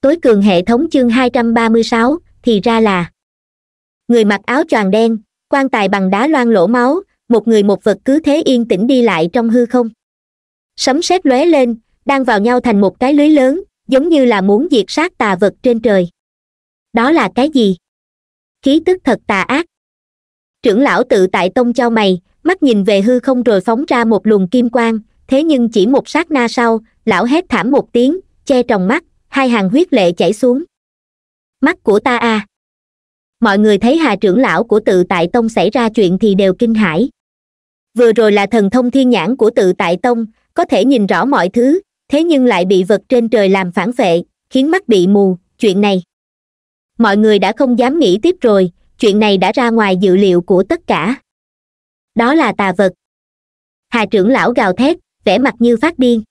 tối cường hệ thống chương 236, thì ra là người mặc áo choàng đen quan tài bằng đá loang lỗ máu một người một vật cứ thế yên tĩnh đi lại trong hư không sấm sét lóe lên đang vào nhau thành một cái lưới lớn giống như là muốn diệt sát tà vật trên trời đó là cái gì khí tức thật tà ác trưởng lão tự tại tông cho mày mắt nhìn về hư không rồi phóng ra một luồng kim quang thế nhưng chỉ một sát na sau lão hét thảm một tiếng che tròng mắt hai hàng huyết lệ chảy xuống mắt của ta à mọi người thấy hà trưởng lão của tự tại tông xảy ra chuyện thì đều kinh hãi vừa rồi là thần thông thiên nhãn của tự tại tông có thể nhìn rõ mọi thứ thế nhưng lại bị vật trên trời làm phản vệ khiến mắt bị mù chuyện này mọi người đã không dám nghĩ tiếp rồi chuyện này đã ra ngoài dự liệu của tất cả đó là tà vật hà trưởng lão gào thét vẻ mặt như phát điên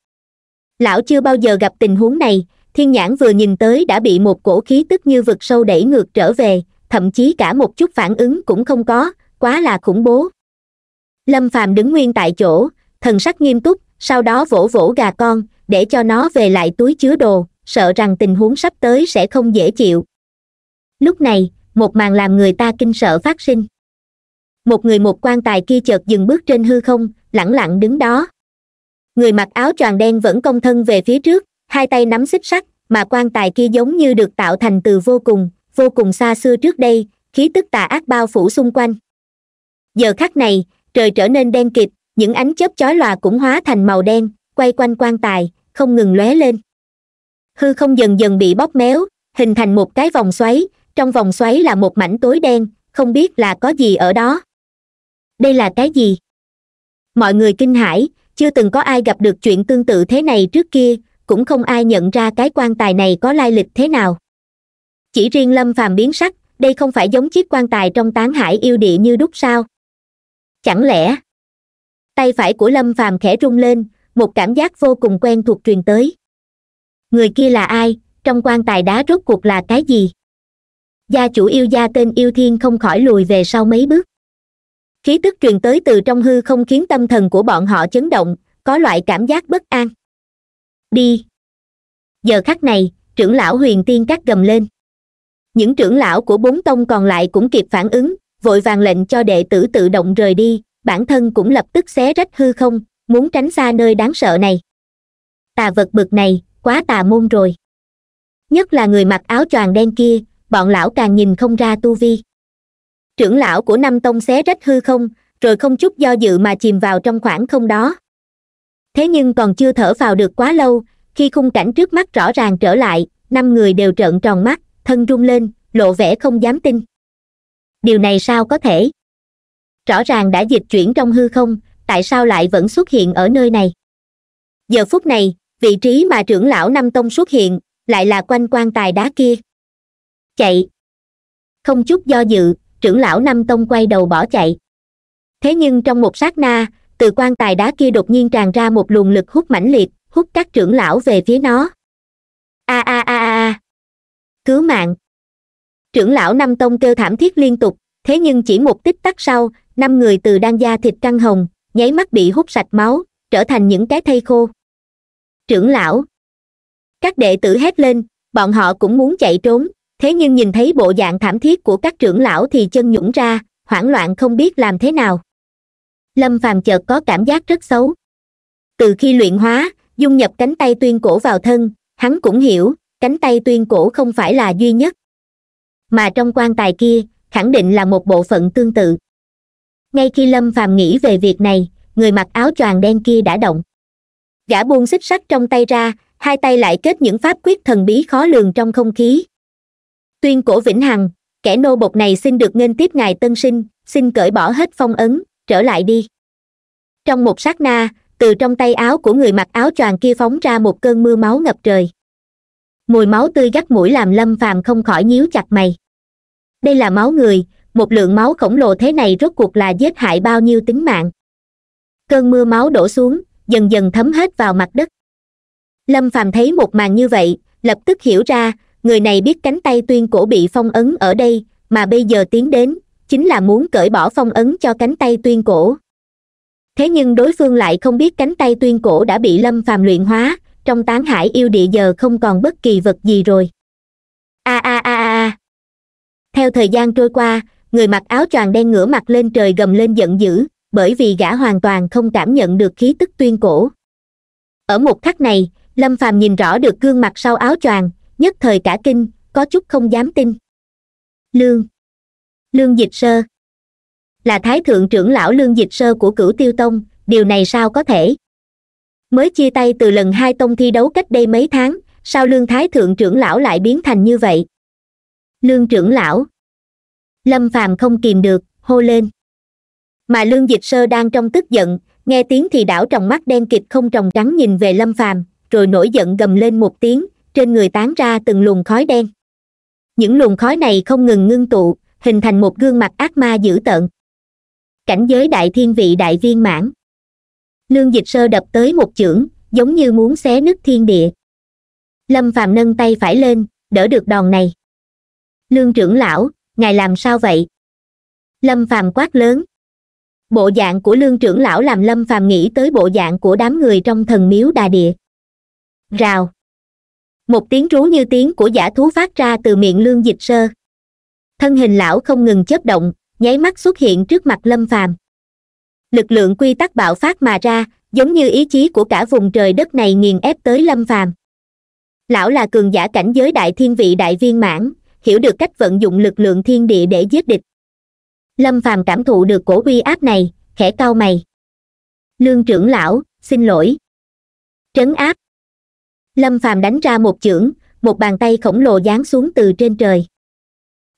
lão chưa bao giờ gặp tình huống này thiên nhãn vừa nhìn tới đã bị một cổ khí tức như vực sâu đẩy ngược trở về thậm chí cả một chút phản ứng cũng không có quá là khủng bố lâm phàm đứng nguyên tại chỗ thần sắc nghiêm túc sau đó vỗ vỗ gà con để cho nó về lại túi chứa đồ sợ rằng tình huống sắp tới sẽ không dễ chịu lúc này một màn làm người ta kinh sợ phát sinh một người một quan tài kia chợt dừng bước trên hư không lẳng lặng đứng đó người mặc áo choàng đen vẫn công thân về phía trước hai tay nắm xích sắt mà quan tài kia giống như được tạo thành từ vô cùng vô cùng xa xưa trước đây khí tức tà ác bao phủ xung quanh giờ khắc này trời trở nên đen kịt những ánh chớp chói lòa cũng hóa thành màu đen quay quanh quan tài không ngừng lóe lên hư không dần dần bị bóp méo hình thành một cái vòng xoáy trong vòng xoáy là một mảnh tối đen không biết là có gì ở đó đây là cái gì mọi người kinh hãi chưa từng có ai gặp được chuyện tương tự thế này trước kia cũng không ai nhận ra cái quan tài này có lai lịch thế nào chỉ riêng lâm phàm biến sắc đây không phải giống chiếc quan tài trong tán hải yêu địa như đúc sao chẳng lẽ tay phải của lâm phàm khẽ rung lên một cảm giác vô cùng quen thuộc truyền tới người kia là ai trong quan tài đá rốt cuộc là cái gì gia chủ yêu gia tên yêu thiên không khỏi lùi về sau mấy bước khí tức truyền tới từ trong hư không khiến tâm thần của bọn họ chấn động có loại cảm giác bất an đi giờ khắc này trưởng lão huyền tiên các gầm lên những trưởng lão của bốn tông còn lại cũng kịp phản ứng vội vàng lệnh cho đệ tử tự động rời đi bản thân cũng lập tức xé rách hư không muốn tránh xa nơi đáng sợ này tà vật bực này quá tà môn rồi nhất là người mặc áo choàng đen kia bọn lão càng nhìn không ra tu vi trưởng lão của năm tông xé rách hư không rồi không chút do dự mà chìm vào trong khoảng không đó thế nhưng còn chưa thở vào được quá lâu khi khung cảnh trước mắt rõ ràng trở lại năm người đều trợn tròn mắt thân rung lên lộ vẻ không dám tin điều này sao có thể rõ ràng đã dịch chuyển trong hư không tại sao lại vẫn xuất hiện ở nơi này giờ phút này vị trí mà trưởng lão năm tông xuất hiện lại là quanh quan tài đá kia chạy không chút do dự trưởng lão năm tông quay đầu bỏ chạy thế nhưng trong một sát na từ quan tài đá kia đột nhiên tràn ra một luồng lực hút mãnh liệt hút các trưởng lão về phía nó a a a a cứu mạng trưởng lão năm tông kêu thảm thiết liên tục thế nhưng chỉ một tích tắc sau năm người từ đan da thịt căng hồng nháy mắt bị hút sạch máu trở thành những cái thây khô trưởng lão các đệ tử hét lên bọn họ cũng muốn chạy trốn thế nhưng nhìn thấy bộ dạng thảm thiết của các trưởng lão thì chân nhũng ra hoảng loạn không biết làm thế nào lâm phàm chợt có cảm giác rất xấu từ khi luyện hóa dung nhập cánh tay tuyên cổ vào thân hắn cũng hiểu cánh tay tuyên cổ không phải là duy nhất mà trong quan tài kia khẳng định là một bộ phận tương tự ngay khi lâm phàm nghĩ về việc này người mặc áo choàng đen kia đã động gã buông xích sắt trong tay ra hai tay lại kết những pháp quyết thần bí khó lường trong không khí tuyên cổ vĩnh hằng kẻ nô bộc này xin được nghênh tiếp ngài tân sinh xin cởi bỏ hết phong ấn trở lại đi trong một sát na từ trong tay áo của người mặc áo choàng kia phóng ra một cơn mưa máu ngập trời mùi máu tươi gắt mũi làm lâm phàm không khỏi nhíu chặt mày đây là máu người một lượng máu khổng lồ thế này rốt cuộc là giết hại bao nhiêu tính mạng cơn mưa máu đổ xuống dần dần thấm hết vào mặt đất lâm phàm thấy một màn như vậy lập tức hiểu ra người này biết cánh tay tuyên cổ bị phong ấn ở đây mà bây giờ tiến đến chính là muốn cởi bỏ phong ấn cho cánh tay tuyên cổ thế nhưng đối phương lại không biết cánh tay tuyên cổ đã bị lâm phàm luyện hóa trong tán hải yêu địa giờ không còn bất kỳ vật gì rồi a a a a theo thời gian trôi qua người mặc áo choàng đen ngửa mặt lên trời gầm lên giận dữ bởi vì gã hoàn toàn không cảm nhận được khí tức tuyên cổ ở một khắc này lâm phàm nhìn rõ được gương mặt sau áo choàng nhất thời cả kinh có chút không dám tin lương lương dịch sơ là thái thượng trưởng lão lương dịch sơ của cửu tiêu tông điều này sao có thể mới chia tay từ lần hai tông thi đấu cách đây mấy tháng sao lương thái thượng trưởng lão lại biến thành như vậy lương trưởng lão lâm phàm không kìm được hô lên mà lương dịch sơ đang trong tức giận nghe tiếng thì đảo tròng mắt đen kịt không tròng trắng nhìn về lâm phàm rồi nổi giận gầm lên một tiếng trên người tán ra từng luồng khói đen những luồng khói này không ngừng ngưng tụ hình thành một gương mặt ác ma dữ tợn cảnh giới đại thiên vị đại viên mãn lương dịch sơ đập tới một chưởng giống như muốn xé nứt thiên địa lâm phàm nâng tay phải lên đỡ được đòn này lương trưởng lão ngài làm sao vậy lâm phàm quát lớn bộ dạng của lương trưởng lão làm lâm phàm nghĩ tới bộ dạng của đám người trong thần miếu đà địa rào một tiếng rú như tiếng của giả thú phát ra từ miệng lương dịch sơ thân hình lão không ngừng chớp động nháy mắt xuất hiện trước mặt lâm phàm lực lượng quy tắc bạo phát mà ra giống như ý chí của cả vùng trời đất này nghiền ép tới lâm phàm lão là cường giả cảnh giới đại thiên vị đại viên mãn hiểu được cách vận dụng lực lượng thiên địa để giết địch lâm phàm cảm thụ được cổ uy áp này khẽ cau mày lương trưởng lão xin lỗi trấn áp lâm phàm đánh ra một chưởng một bàn tay khổng lồ giáng xuống từ trên trời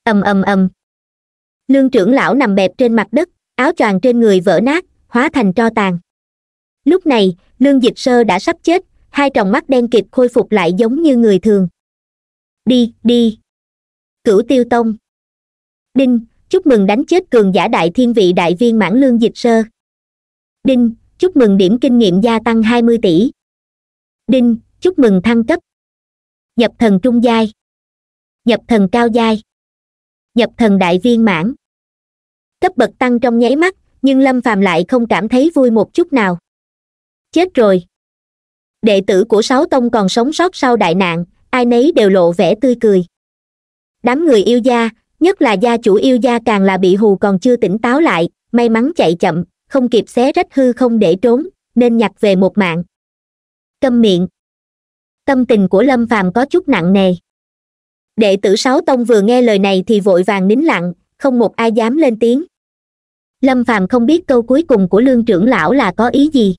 ầm ầm ầm lương trưởng lão nằm bẹp trên mặt đất áo choàng trên người vỡ nát hóa thành tro tàn lúc này lương dịch sơ đã sắp chết hai tròng mắt đen kịt khôi phục lại giống như người thường đi đi cửu tiêu tông đinh chúc mừng đánh chết cường giả đại thiên vị đại viên mãn lương dịch sơ đinh chúc mừng điểm kinh nghiệm gia tăng hai mươi tỷ đinh chúc mừng thăng cấp nhập thần trung giai nhập thần cao giai nhập thần đại viên mãn cấp bậc tăng trong nháy mắt nhưng lâm phàm lại không cảm thấy vui một chút nào chết rồi đệ tử của sáu tông còn sống sót sau đại nạn ai nấy đều lộ vẻ tươi cười đám người yêu gia nhất là gia chủ yêu gia càng là bị hù còn chưa tỉnh táo lại may mắn chạy chậm không kịp xé rách hư không để trốn nên nhặt về một mạng câm miệng tâm tình của lâm phàm có chút nặng nề đệ tử sáu tông vừa nghe lời này thì vội vàng nín lặng không một ai dám lên tiếng lâm phàm không biết câu cuối cùng của lương trưởng lão là có ý gì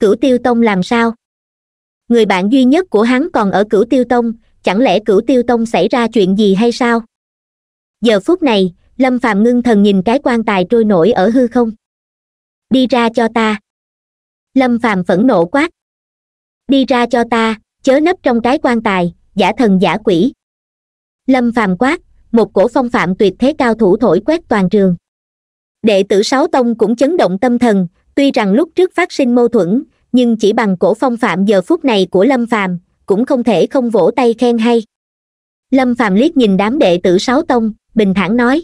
cửu tiêu tông làm sao người bạn duy nhất của hắn còn ở cửu tiêu tông chẳng lẽ cửu tiêu tông xảy ra chuyện gì hay sao giờ phút này lâm phàm ngưng thần nhìn cái quan tài trôi nổi ở hư không đi ra cho ta lâm phàm phẫn nộ quát đi ra cho ta chớ nấp trong cái quan tài giả thần giả quỷ lâm phàm quát một cổ phong phạm tuyệt thế cao thủ thổi quét toàn trường đệ tử sáu tông cũng chấn động tâm thần tuy rằng lúc trước phát sinh mâu thuẫn nhưng chỉ bằng cổ phong phạm giờ phút này của lâm phàm cũng không thể không vỗ tay khen hay lâm phàm liếc nhìn đám đệ tử sáu tông bình thản nói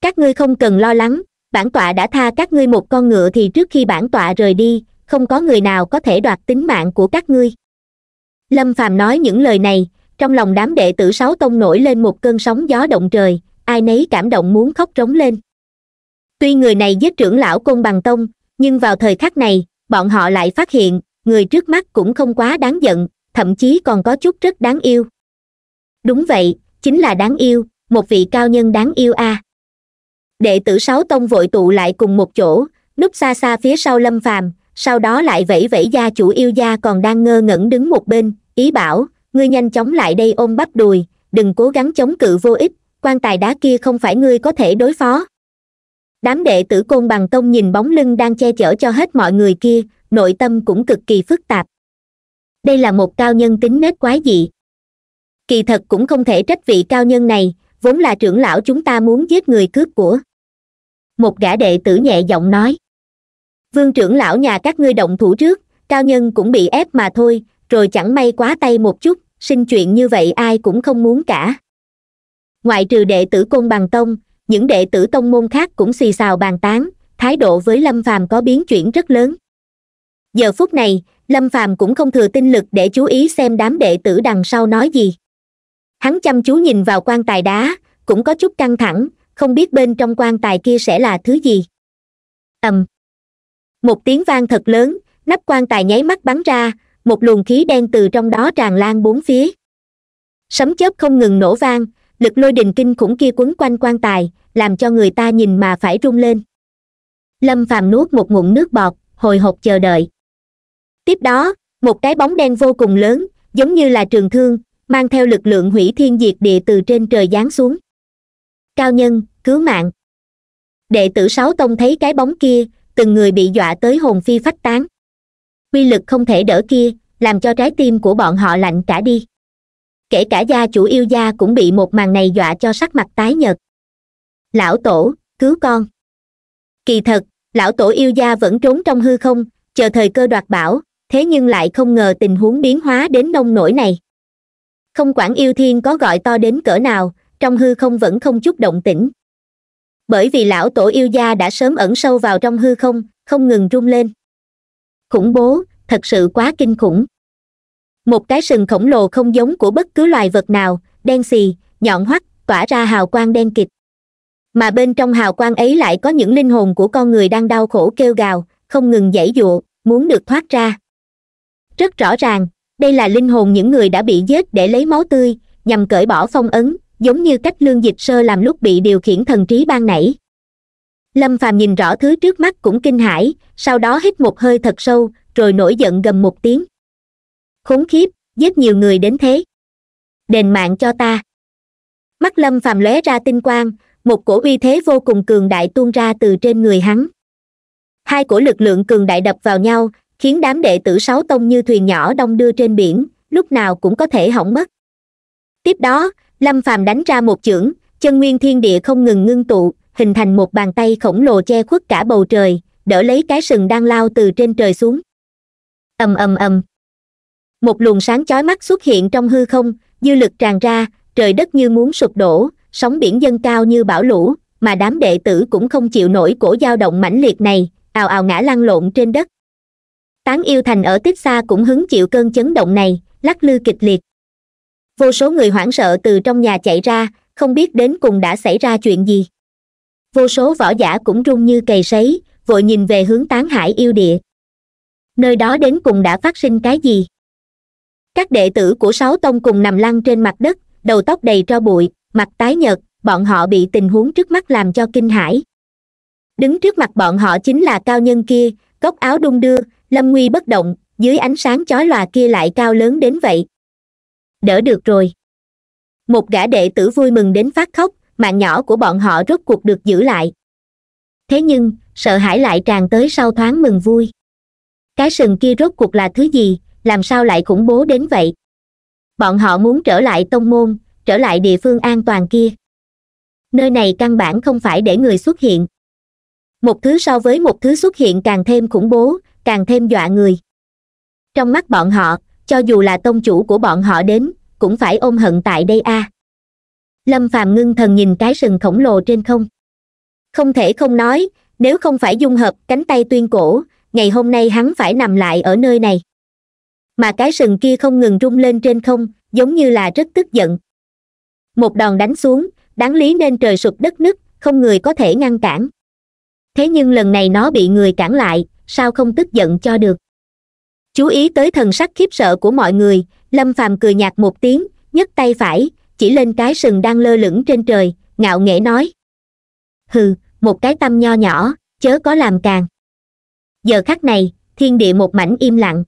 các ngươi không cần lo lắng bản tọa đã tha các ngươi một con ngựa thì trước khi bản tọa rời đi không có người nào có thể đoạt tính mạng của các ngươi lâm phàm nói những lời này trong lòng đám đệ tử sáu tông nổi lên một cơn sóng gió động trời ai nấy cảm động muốn khóc trống lên tuy người này giết trưởng lão côn bằng tông nhưng vào thời khắc này bọn họ lại phát hiện người trước mắt cũng không quá đáng giận thậm chí còn có chút rất đáng yêu đúng vậy chính là đáng yêu một vị cao nhân đáng yêu a à. đệ tử sáu tông vội tụ lại cùng một chỗ núp xa xa phía sau lâm phàm sau đó lại vẫy vẫy gia chủ yêu gia còn đang ngơ ngẩn đứng một bên ý bảo ngươi nhanh chóng lại đây ôm bắp đùi đừng cố gắng chống cự vô ích quan tài đá kia không phải ngươi có thể đối phó đám đệ tử côn bằng tông nhìn bóng lưng đang che chở cho hết mọi người kia nội tâm cũng cực kỳ phức tạp đây là một cao nhân tính nết quái dị kỳ thật cũng không thể trách vị cao nhân này vốn là trưởng lão chúng ta muốn giết người cướp của một gã đệ tử nhẹ giọng nói vương trưởng lão nhà các ngươi động thủ trước cao nhân cũng bị ép mà thôi rồi chẳng may quá tay một chút xin chuyện như vậy ai cũng không muốn cả ngoại trừ đệ tử côn bằng tông những đệ tử tông môn khác cũng xì xào bàn tán thái độ với lâm phàm có biến chuyển rất lớn giờ phút này lâm phàm cũng không thừa tinh lực để chú ý xem đám đệ tử đằng sau nói gì hắn chăm chú nhìn vào quan tài đá cũng có chút căng thẳng không biết bên trong quan tài kia sẽ là thứ gì ầm một tiếng vang thật lớn nắp quan tài nháy mắt bắn ra một luồng khí đen từ trong đó tràn lan bốn phía sấm chớp không ngừng nổ vang lực lôi đình kinh khủng kia quấn quanh quan tài làm cho người ta nhìn mà phải rung lên lâm phàm nuốt một ngụm nước bọt hồi hộp chờ đợi tiếp đó một cái bóng đen vô cùng lớn giống như là trường thương mang theo lực lượng hủy thiên diệt địa từ trên trời giáng xuống cao nhân cứu mạng đệ tử sáu tông thấy cái bóng kia từng người bị dọa tới hồn phi phách tán quy lực không thể đỡ kia làm cho trái tim của bọn họ lạnh cả đi kể cả gia chủ yêu gia cũng bị một màn này dọa cho sắc mặt tái nhợt lão tổ cứu con kỳ thật lão tổ yêu gia vẫn trốn trong hư không chờ thời cơ đoạt bảo thế nhưng lại không ngờ tình huống biến hóa đến nông nổi này không quản yêu thiên có gọi to đến cỡ nào trong hư không vẫn không chút động tĩnh bởi vì lão tổ yêu gia đã sớm ẩn sâu vào trong hư không không ngừng rung lên khủng bố thật sự quá kinh khủng một cái sừng khổng lồ không giống của bất cứ loài vật nào đen xì nhọn hoắt tỏa ra hào quang đen kịt mà bên trong hào quang ấy lại có những linh hồn của con người đang đau khổ kêu gào không ngừng giãy giụa muốn được thoát ra rất rõ ràng đây là linh hồn những người đã bị giết để lấy máu tươi nhằm cởi bỏ phong ấn giống như cách lương dịch sơ làm lúc bị điều khiển thần trí ban nãy lâm phàm nhìn rõ thứ trước mắt cũng kinh hãi sau đó hít một hơi thật sâu rồi nổi giận gầm một tiếng khốn khiếp giết nhiều người đến thế đền mạng cho ta mắt lâm phàm lóe ra tinh quang một cổ uy thế vô cùng cường đại tuôn ra từ trên người hắn hai cổ lực lượng cường đại đập vào nhau khiến đám đệ tử sáu tông như thuyền nhỏ đông đưa trên biển lúc nào cũng có thể hỏng mất tiếp đó lâm phàm đánh ra một chưởng chân nguyên thiên địa không ngừng ngưng tụ hình thành một bàn tay khổng lồ che khuất cả bầu trời đỡ lấy cái sừng đang lao từ trên trời xuống ầm ầm ầm một luồng sáng chói mắt xuất hiện trong hư không dư lực tràn ra trời đất như muốn sụp đổ sóng biển dâng cao như bão lũ mà đám đệ tử cũng không chịu nổi cổ dao động mãnh liệt này ào ào ngã lăn lộn trên đất tán yêu thành ở tích xa cũng hứng chịu cơn chấn động này lắc lư kịch liệt vô số người hoảng sợ từ trong nhà chạy ra không biết đến cùng đã xảy ra chuyện gì vô số võ giả cũng run như cầy sấy vội nhìn về hướng tán hải yêu địa nơi đó đến cùng đã phát sinh cái gì các đệ tử của sáu tông cùng nằm lăn trên mặt đất đầu tóc đầy tro bụi mặt tái nhợt bọn họ bị tình huống trước mắt làm cho kinh hãi đứng trước mặt bọn họ chính là cao nhân kia góc áo đung đưa lâm nguy bất động dưới ánh sáng chói lòa kia lại cao lớn đến vậy đỡ được rồi một gã đệ tử vui mừng đến phát khóc mạng nhỏ của bọn họ rốt cuộc được giữ lại thế nhưng sợ hãi lại tràn tới sau thoáng mừng vui cái sừng kia rốt cuộc là thứ gì làm sao lại khủng bố đến vậy bọn họ muốn trở lại tông môn trở lại địa phương an toàn kia nơi này căn bản không phải để người xuất hiện một thứ so với một thứ xuất hiện càng thêm khủng bố càng thêm dọa người trong mắt bọn họ cho dù là tông chủ của bọn họ đến cũng phải ôm hận tại đây a à. lâm phàm ngưng thần nhìn cái sừng khổng lồ trên không không thể không nói nếu không phải dung hợp cánh tay tuyên cổ ngày hôm nay hắn phải nằm lại ở nơi này mà cái sừng kia không ngừng rung lên trên không giống như là rất tức giận một đòn đánh xuống đáng lý nên trời sụp đất nứt không người có thể ngăn cản thế nhưng lần này nó bị người cản lại sao không tức giận cho được chú ý tới thần sắc khiếp sợ của mọi người lâm phàm cười nhạt một tiếng nhấc tay phải chỉ lên cái sừng đang lơ lửng trên trời ngạo nghễ nói hừ một cái tâm nho nhỏ chớ có làm càng giờ khắc này thiên địa một mảnh im lặng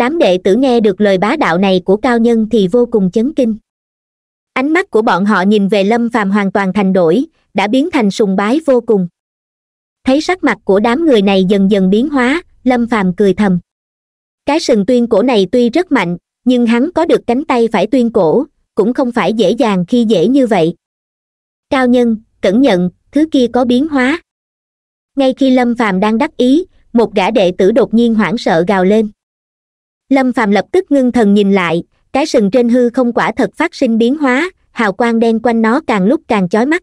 đám đệ tử nghe được lời bá đạo này của cao nhân thì vô cùng chấn kinh ánh mắt của bọn họ nhìn về lâm phàm hoàn toàn thành đổi đã biến thành sùng bái vô cùng thấy sắc mặt của đám người này dần dần biến hóa lâm phàm cười thầm cái sừng tuyên cổ này tuy rất mạnh nhưng hắn có được cánh tay phải tuyên cổ cũng không phải dễ dàng khi dễ như vậy cao nhân cẩn nhận thứ kia có biến hóa ngay khi lâm phàm đang đắc ý một gã đệ tử đột nhiên hoảng sợ gào lên lâm Phạm lập tức ngưng thần nhìn lại cái sừng trên hư không quả thật phát sinh biến hóa hào quang đen quanh nó càng lúc càng chói mắt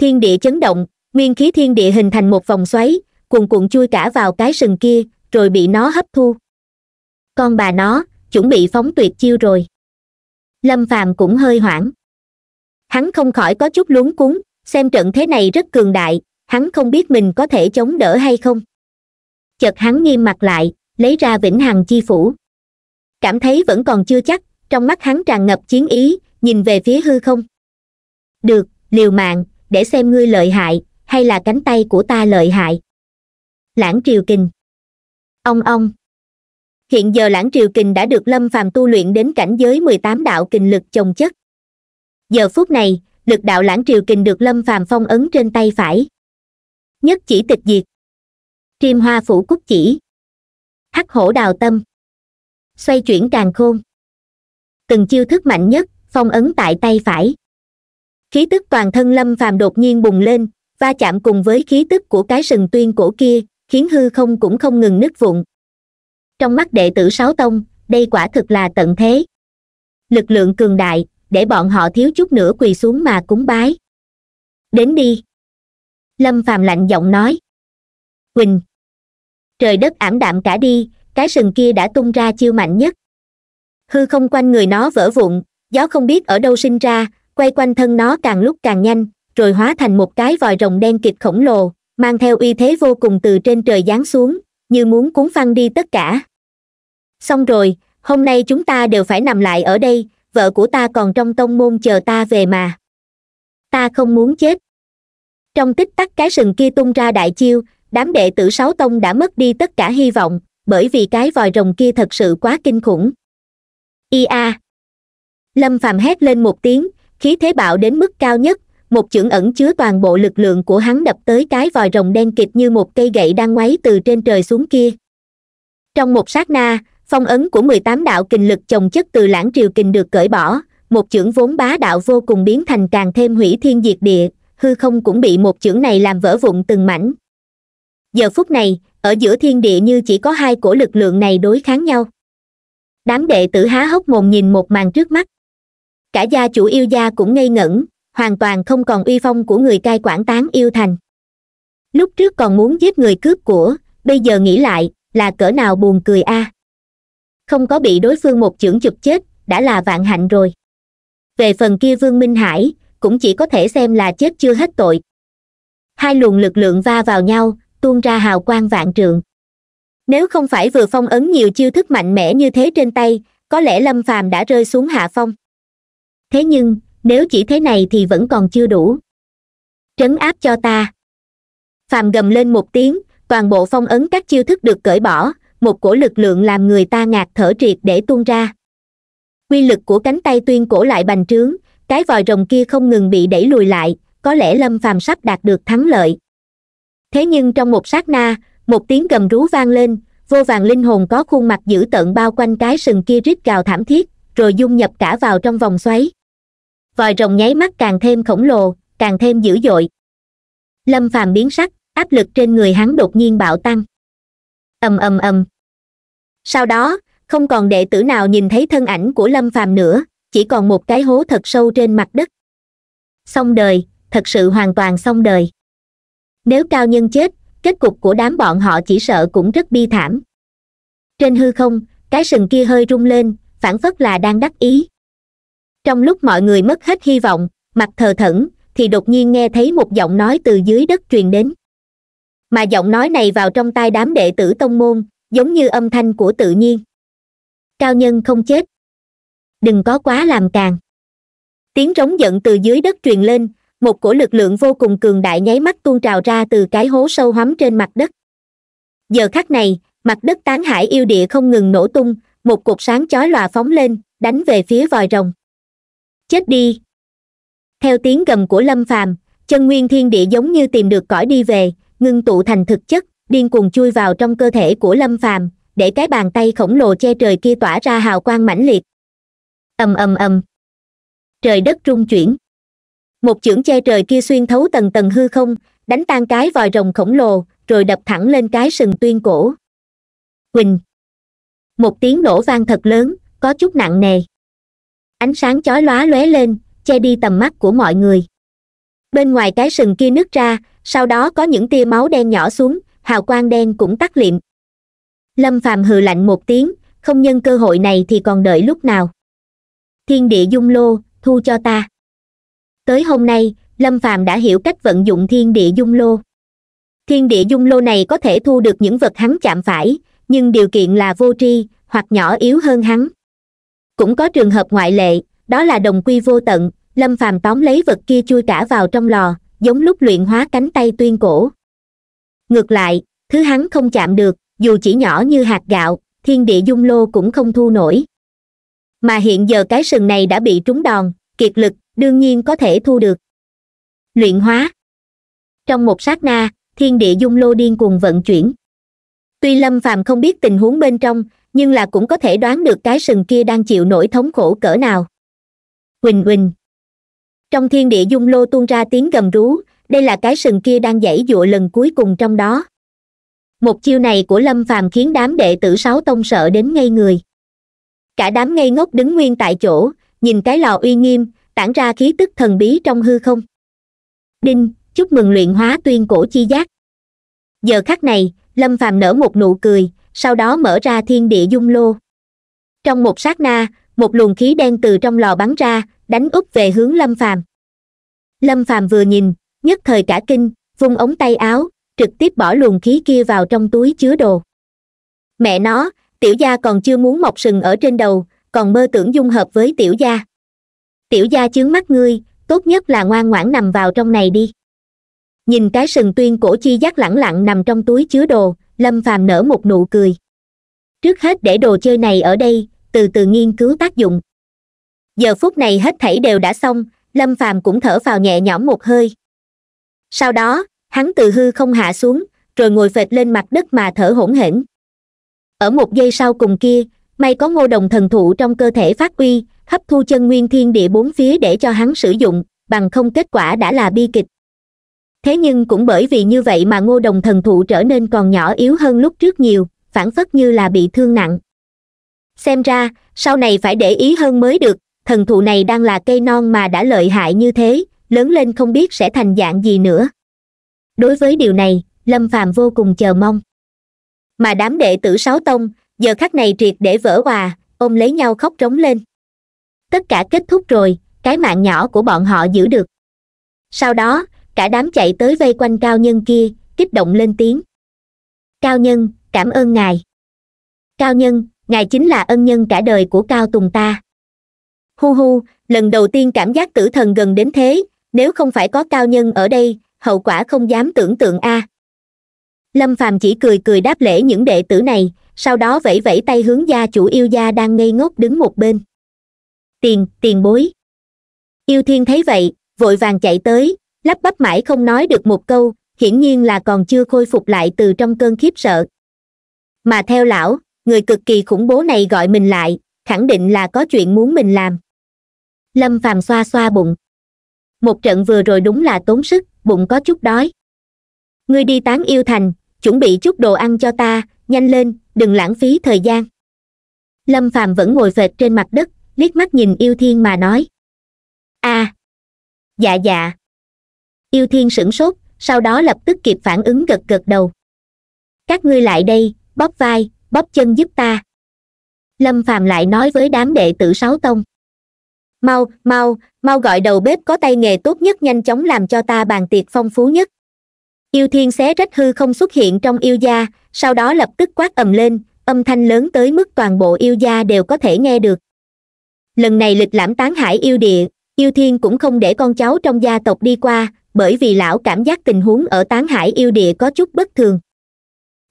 thiên địa chấn động nguyên khí thiên địa hình thành một vòng xoáy cuồn cuộn chui cả vào cái sừng kia rồi bị nó hấp thu con bà nó chuẩn bị phóng tuyệt chiêu rồi lâm phàm cũng hơi hoảng hắn không khỏi có chút luống cuống xem trận thế này rất cường đại hắn không biết mình có thể chống đỡ hay không chợt hắn nghiêm mặt lại lấy ra vĩnh hằng chi phủ cảm thấy vẫn còn chưa chắc trong mắt hắn tràn ngập chiến ý nhìn về phía hư không được liều mạng để xem ngươi lợi hại hay là cánh tay của ta lợi hại lãng triều kình ông ông hiện giờ lãng triều kình đã được lâm phàm tu luyện đến cảnh giới mười tám đạo kình lực chồng chất giờ phút này lực đạo lãng triều kình được lâm phàm phong ấn trên tay phải nhất chỉ tịch diệt triêm hoa phủ cúc chỉ hắc hổ đào tâm xoay chuyển càng khôn từng chiêu thức mạnh nhất phong ấn tại tay phải khí tức toàn thân lâm phàm đột nhiên bùng lên va chạm cùng với khí tức của cái sừng tuyên cổ kia khiến hư không cũng không ngừng nứt vụn trong mắt đệ tử sáu tông đây quả thực là tận thế lực lượng cường đại để bọn họ thiếu chút nữa quỳ xuống mà cúng bái đến đi lâm phàm lạnh giọng nói huỳnh trời đất ảm đạm cả đi cái sừng kia đã tung ra chiêu mạnh nhất hư không quanh người nó vỡ vụn gió không biết ở đâu sinh ra quay quanh thân nó càng lúc càng nhanh rồi hóa thành một cái vòi rồng đen kịt khổng lồ mang theo uy thế vô cùng từ trên trời giáng xuống như muốn cuốn phăng đi tất cả xong rồi hôm nay chúng ta đều phải nằm lại ở đây vợ của ta còn trong tông môn chờ ta về mà ta không muốn chết trong tích tắc cái sừng kia tung ra đại chiêu đám đệ tử sáu tông đã mất đi tất cả hy vọng bởi vì cái vòi rồng kia thật sự quá kinh khủng ia lâm phàm hét lên một tiếng khí thế bạo đến mức cao nhất một chưởng ẩn chứa toàn bộ lực lượng của hắn đập tới cái vòi rồng đen kịt như một cây gậy đang ngoáy từ trên trời xuống kia trong một sát na phong ấn của mười tám đạo kình lực chồng chất từ lãng triều kình được cởi bỏ một chưởng vốn bá đạo vô cùng biến thành càng thêm hủy thiên diệt địa hư không cũng bị một chưởng này làm vỡ vụn từng mảnh giờ phút này ở giữa thiên địa như chỉ có hai cổ lực lượng này đối kháng nhau đám đệ tử há hốc mồm nhìn một màn trước mắt cả gia chủ yêu gia cũng ngây ngẩn hoàn toàn không còn uy phong của người cai quản tán yêu thành lúc trước còn muốn giết người cướp của bây giờ nghĩ lại là cỡ nào buồn cười a à. không có bị đối phương một chưởng chụp chết đã là vạn hạnh rồi về phần kia vương minh hải cũng chỉ có thể xem là chết chưa hết tội hai luồng lực lượng va vào nhau tuôn ra hào quang vạn trượng nếu không phải vừa phong ấn nhiều chiêu thức mạnh mẽ như thế trên tay có lẽ lâm phàm đã rơi xuống hạ phong thế nhưng nếu chỉ thế này thì vẫn còn chưa đủ trấn áp cho ta phàm gầm lên một tiếng toàn bộ phong ấn các chiêu thức được cởi bỏ một cổ lực lượng làm người ta ngạt thở triệt để tuôn ra quy lực của cánh tay tuyên cổ lại bành trướng cái vòi rồng kia không ngừng bị đẩy lùi lại có lẽ lâm phàm sắp đạt được thắng lợi thế nhưng trong một sát na một tiếng gầm rú vang lên vô vàng linh hồn có khuôn mặt dữ tợn bao quanh cái sừng kia rít gào thảm thiết rồi dung nhập cả vào trong vòng xoáy vòi rồng nháy mắt càng thêm khổng lồ càng thêm dữ dội lâm phàm biến sắc áp lực trên người hắn đột nhiên bạo tăng ầm ầm ầm sau đó không còn đệ tử nào nhìn thấy thân ảnh của lâm phàm nữa chỉ còn một cái hố thật sâu trên mặt đất xong đời thật sự hoàn toàn xong đời nếu cao nhân chết kết cục của đám bọn họ chỉ sợ cũng rất bi thảm trên hư không cái sừng kia hơi rung lên phản phất là đang đắc ý trong lúc mọi người mất hết hy vọng mặt thờ thẫn thì đột nhiên nghe thấy một giọng nói từ dưới đất truyền đến mà giọng nói này vào trong tai đám đệ tử tông môn giống như âm thanh của tự nhiên cao nhân không chết đừng có quá làm càng tiếng trống giận từ dưới đất truyền lên một cổ lực lượng vô cùng cường đại nháy mắt tuôn trào ra từ cái hố sâu hoắm trên mặt đất giờ khắc này mặt đất tán hải yêu địa không ngừng nổ tung một cục sáng chói lòa phóng lên đánh về phía vòi rồng chết đi theo tiếng gầm của lâm phàm chân nguyên thiên địa giống như tìm được cõi đi về ngưng tụ thành thực chất điên cuồng chui vào trong cơ thể của lâm phàm để cái bàn tay khổng lồ che trời kia tỏa ra hào quang mãnh liệt ầm ầm ầm trời đất rung chuyển một chưởng che trời kia xuyên thấu tầng tầng hư không đánh tan cái vòi rồng khổng lồ rồi đập thẳng lên cái sừng tuyên cổ Quỳnh, một tiếng nổ vang thật lớn có chút nặng nề ánh sáng chói lóa lóe lên che đi tầm mắt của mọi người bên ngoài cái sừng kia nứt ra sau đó có những tia máu đen nhỏ xuống hào quang đen cũng tắt liệm lâm phàm hừ lạnh một tiếng không nhân cơ hội này thì còn đợi lúc nào thiên địa dung lô thu cho ta tới hôm nay lâm phàm đã hiểu cách vận dụng thiên địa dung lô thiên địa dung lô này có thể thu được những vật hắn chạm phải nhưng điều kiện là vô tri hoặc nhỏ yếu hơn hắn cũng có trường hợp ngoại lệ đó là đồng quy vô tận lâm phàm tóm lấy vật kia chui cả vào trong lò giống lúc luyện hóa cánh tay tuyên cổ ngược lại thứ hắn không chạm được dù chỉ nhỏ như hạt gạo thiên địa dung lô cũng không thu nổi mà hiện giờ cái sừng này đã bị trúng đòn kiệt lực đương nhiên có thể thu được luyện hóa trong một sát na thiên địa dung lô điên cuồng vận chuyển tuy lâm phàm không biết tình huống bên trong nhưng là cũng có thể đoán được cái sừng kia đang chịu nổi thống khổ cỡ nào quỳnh quỳnh trong thiên địa dung lô tuôn ra tiếng gầm rú đây là cái sừng kia đang dãy dụa lần cuối cùng trong đó một chiêu này của lâm phàm khiến đám đệ tử sáu tông sợ đến ngây người cả đám ngây ngốc đứng nguyên tại chỗ nhìn cái lò uy nghiêm tản ra khí tức thần bí trong hư không đinh chúc mừng luyện hóa tuyên cổ chi giác giờ khắc này lâm phàm nở một nụ cười sau đó mở ra thiên địa dung lô trong một sát na một luồng khí đen từ trong lò bắn ra đánh úp về hướng lâm phàm lâm phàm vừa nhìn nhất thời cả kinh vung ống tay áo trực tiếp bỏ luồng khí kia vào trong túi chứa đồ mẹ nó tiểu gia còn chưa muốn mọc sừng ở trên đầu còn mơ tưởng dung hợp với tiểu gia tiểu gia chướng mắt ngươi tốt nhất là ngoan ngoãn nằm vào trong này đi nhìn cái sừng tuyên cổ chi giác lẳng lặng nằm trong túi chứa đồ lâm phàm nở một nụ cười trước hết để đồ chơi này ở đây từ từ nghiên cứu tác dụng giờ phút này hết thảy đều đã xong lâm phàm cũng thở vào nhẹ nhõm một hơi sau đó hắn từ hư không hạ xuống rồi ngồi phệt lên mặt đất mà thở hổn hển ở một giây sau cùng kia may có ngô đồng thần thụ trong cơ thể phát uy hấp thu chân nguyên thiên địa bốn phía để cho hắn sử dụng bằng không kết quả đã là bi kịch thế nhưng cũng bởi vì như vậy mà ngô đồng thần thụ trở nên còn nhỏ yếu hơn lúc trước nhiều phản phất như là bị thương nặng xem ra sau này phải để ý hơn mới được thần thụ này đang là cây non mà đã lợi hại như thế lớn lên không biết sẽ thành dạng gì nữa đối với điều này lâm phàm vô cùng chờ mong mà đám đệ tử sáu tông giờ khắc này triệt để vỡ hòa ôm lấy nhau khóc trống lên tất cả kết thúc rồi cái mạng nhỏ của bọn họ giữ được sau đó cả đám chạy tới vây quanh cao nhân kia kích động lên tiếng cao nhân cảm ơn ngài cao nhân ngài chính là ân nhân cả đời của cao tùng ta hu hu lần đầu tiên cảm giác tử thần gần đến thế nếu không phải có cao nhân ở đây hậu quả không dám tưởng tượng a lâm phàm chỉ cười cười đáp lễ những đệ tử này sau đó vẫy vẫy tay hướng gia chủ yêu gia đang ngây ngốc đứng một bên tiền tiền bối yêu thiên thấy vậy vội vàng chạy tới lắp bắp mãi không nói được một câu hiển nhiên là còn chưa khôi phục lại từ trong cơn khiếp sợ mà theo lão người cực kỳ khủng bố này gọi mình lại khẳng định là có chuyện muốn mình làm lâm phàm xoa xoa bụng một trận vừa rồi đúng là tốn sức bụng có chút đói ngươi đi tán yêu thành chuẩn bị chút đồ ăn cho ta nhanh lên đừng lãng phí thời gian lâm phàm vẫn ngồi phệt trên mặt đất liếc mắt nhìn yêu thiên mà nói a à, dạ dạ yêu thiên sửng sốt sau đó lập tức kịp phản ứng gật gật đầu các ngươi lại đây bóp vai bóp chân giúp ta lâm phàm lại nói với đám đệ tử sáu tông mau mau mau gọi đầu bếp có tay nghề tốt nhất nhanh chóng làm cho ta bàn tiệc phong phú nhất yêu thiên xé rách hư không xuất hiện trong yêu gia sau đó lập tức quát ầm lên âm thanh lớn tới mức toàn bộ yêu gia đều có thể nghe được lần này lịch lãm tán hải yêu địa yêu thiên cũng không để con cháu trong gia tộc đi qua bởi vì lão cảm giác tình huống ở tán hải yêu địa có chút bất thường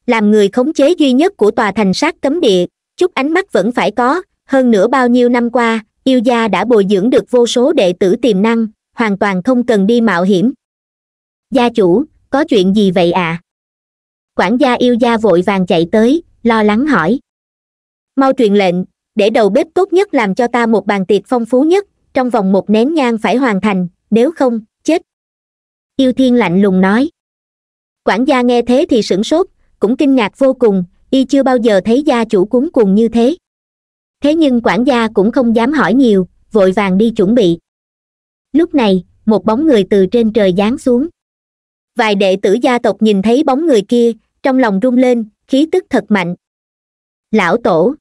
làm người khống chế duy nhất của tòa thành sát cấm địa chút ánh mắt vẫn phải có hơn nữa bao nhiêu năm qua yêu gia đã bồi dưỡng được vô số đệ tử tiềm năng hoàn toàn không cần đi mạo hiểm gia chủ có chuyện gì vậy ạ à? quản gia yêu gia vội vàng chạy tới lo lắng hỏi mau truyền lệnh để đầu bếp tốt nhất làm cho ta một bàn tiệc phong phú nhất trong vòng một nén nhang phải hoàn thành nếu không chết yêu thiên lạnh lùng nói quản gia nghe thế thì sửng sốt cũng kinh ngạc vô cùng y chưa bao giờ thấy gia chủ cuốn cuồng như thế thế nhưng quản gia cũng không dám hỏi nhiều vội vàng đi chuẩn bị lúc này một bóng người từ trên trời giáng xuống vài đệ tử gia tộc nhìn thấy bóng người kia trong lòng rung lên khí tức thật mạnh lão tổ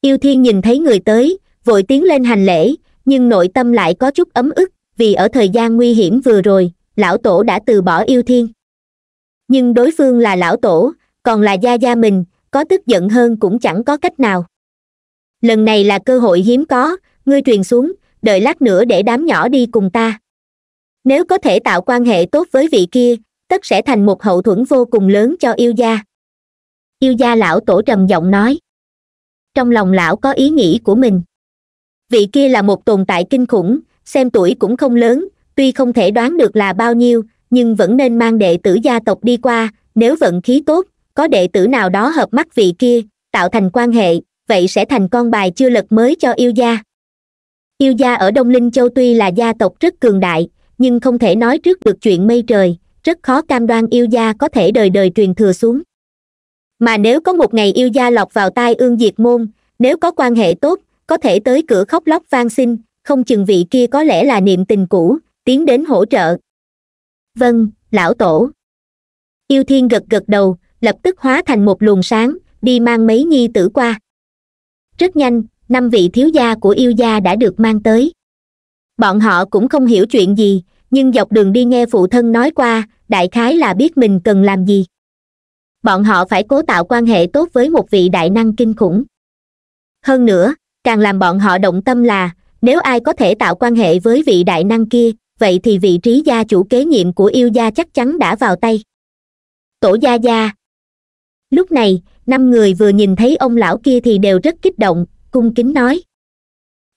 yêu thiên nhìn thấy người tới vội tiến lên hành lễ nhưng nội tâm lại có chút ấm ức vì ở thời gian nguy hiểm vừa rồi lão tổ đã từ bỏ yêu thiên nhưng đối phương là lão tổ còn là gia gia mình có tức giận hơn cũng chẳng có cách nào lần này là cơ hội hiếm có ngươi truyền xuống đợi lát nữa để đám nhỏ đi cùng ta nếu có thể tạo quan hệ tốt với vị kia tất sẽ thành một hậu thuẫn vô cùng lớn cho yêu gia yêu gia lão tổ trầm giọng nói trong lòng lão có ý nghĩ của mình vị kia là một tồn tại kinh khủng xem tuổi cũng không lớn tuy không thể đoán được là bao nhiêu nhưng vẫn nên mang đệ tử gia tộc đi qua nếu vận khí tốt có đệ tử nào đó hợp mắt vị kia tạo thành quan hệ vậy sẽ thành con bài chưa lật mới cho yêu gia yêu gia ở đông linh châu tuy là gia tộc rất cường đại nhưng không thể nói trước được chuyện mây trời rất khó cam đoan yêu gia có thể đời đời truyền thừa xuống mà nếu có một ngày yêu gia lọt vào tai ương diệt môn nếu có quan hệ tốt có thể tới cửa khóc lóc van xin không chừng vị kia có lẽ là niệm tình cũ tiến đến hỗ trợ vâng lão tổ yêu thiên gật gật đầu lập tức hóa thành một luồng sáng đi mang mấy nhi tử qua rất nhanh năm vị thiếu gia của yêu gia đã được mang tới bọn họ cũng không hiểu chuyện gì nhưng dọc đường đi nghe phụ thân nói qua đại khái là biết mình cần làm gì bọn họ phải cố tạo quan hệ tốt với một vị đại năng kinh khủng hơn nữa càng làm bọn họ động tâm là nếu ai có thể tạo quan hệ với vị đại năng kia vậy thì vị trí gia chủ kế nhiệm của yêu gia chắc chắn đã vào tay tổ gia gia lúc này năm người vừa nhìn thấy ông lão kia thì đều rất kích động cung kính nói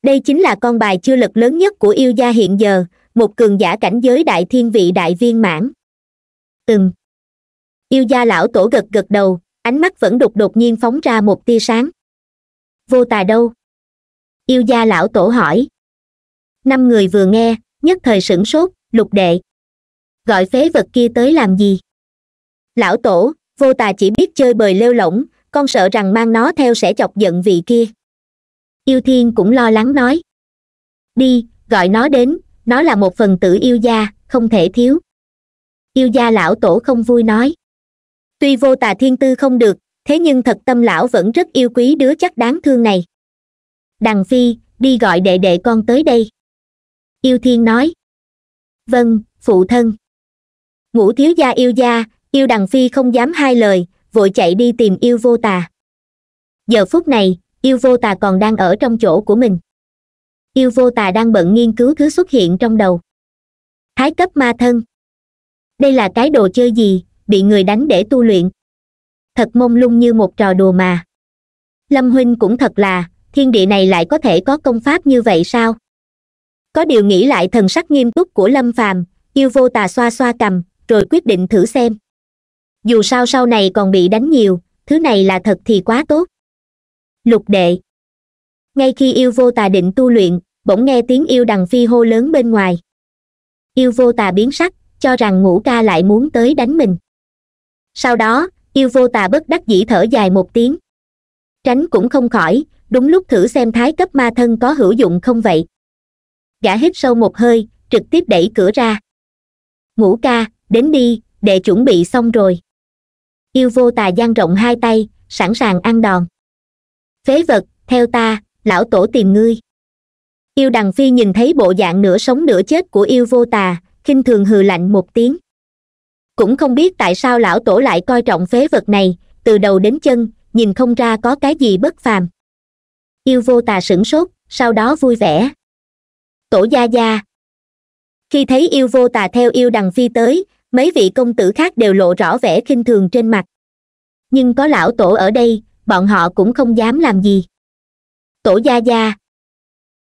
đây chính là con bài chưa lực lớn nhất của yêu gia hiện giờ một cường giả cảnh giới đại thiên vị đại viên mãn ừm yêu gia lão tổ gật gật đầu ánh mắt vẫn đục đột nhiên phóng ra một tia sáng vô tà đâu yêu gia lão tổ hỏi năm người vừa nghe nhất thời sửng sốt lục đệ gọi phế vật kia tới làm gì lão tổ vô tà chỉ biết chơi bời lêu lỏng con sợ rằng mang nó theo sẽ chọc giận vị kia yêu thiên cũng lo lắng nói đi gọi nó đến nó là một phần tử yêu gia không thể thiếu yêu gia lão tổ không vui nói tuy vô tà thiên tư không được thế nhưng thật tâm lão vẫn rất yêu quý đứa chắc đáng thương này đằng phi đi gọi đệ đệ con tới đây yêu thiên nói vâng phụ thân ngũ thiếu gia yêu gia yêu đằng phi không dám hai lời vội chạy đi tìm yêu vô tà giờ phút này yêu vô tà còn đang ở trong chỗ của mình yêu vô tà đang bận nghiên cứu thứ xuất hiện trong đầu thái cấp ma thân đây là cái đồ chơi gì bị người đánh để tu luyện thật mông lung như một trò đùa mà lâm huynh cũng thật là thiên địa này lại có thể có công pháp như vậy sao có điều nghĩ lại thần sắc nghiêm túc của lâm phàm yêu vô tà xoa xoa cầm rồi quyết định thử xem dù sao sau này còn bị đánh nhiều thứ này là thật thì quá tốt lục đệ ngay khi yêu vô tà định tu luyện bỗng nghe tiếng yêu đằng phi hô lớn bên ngoài yêu vô tà biến sắc cho rằng ngũ ca lại muốn tới đánh mình sau đó yêu vô tà bất đắc dĩ thở dài một tiếng tránh cũng không khỏi đúng lúc thử xem thái cấp ma thân có hữu dụng không vậy gã hít sâu một hơi trực tiếp đẩy cửa ra ngũ ca đến đi để chuẩn bị xong rồi yêu vô tà dang rộng hai tay sẵn sàng ăn đòn phế vật theo ta lão tổ tìm ngươi yêu đằng phi nhìn thấy bộ dạng nửa sống nửa chết của yêu vô tà khinh thường hừ lạnh một tiếng cũng không biết tại sao lão tổ lại coi trọng phế vật này từ đầu đến chân nhìn không ra có cái gì bất phàm yêu vô tà sửng sốt sau đó vui vẻ tổ gia gia khi thấy yêu vô tà theo yêu đằng phi tới mấy vị công tử khác đều lộ rõ vẻ khinh thường trên mặt nhưng có lão tổ ở đây bọn họ cũng không dám làm gì tổ gia gia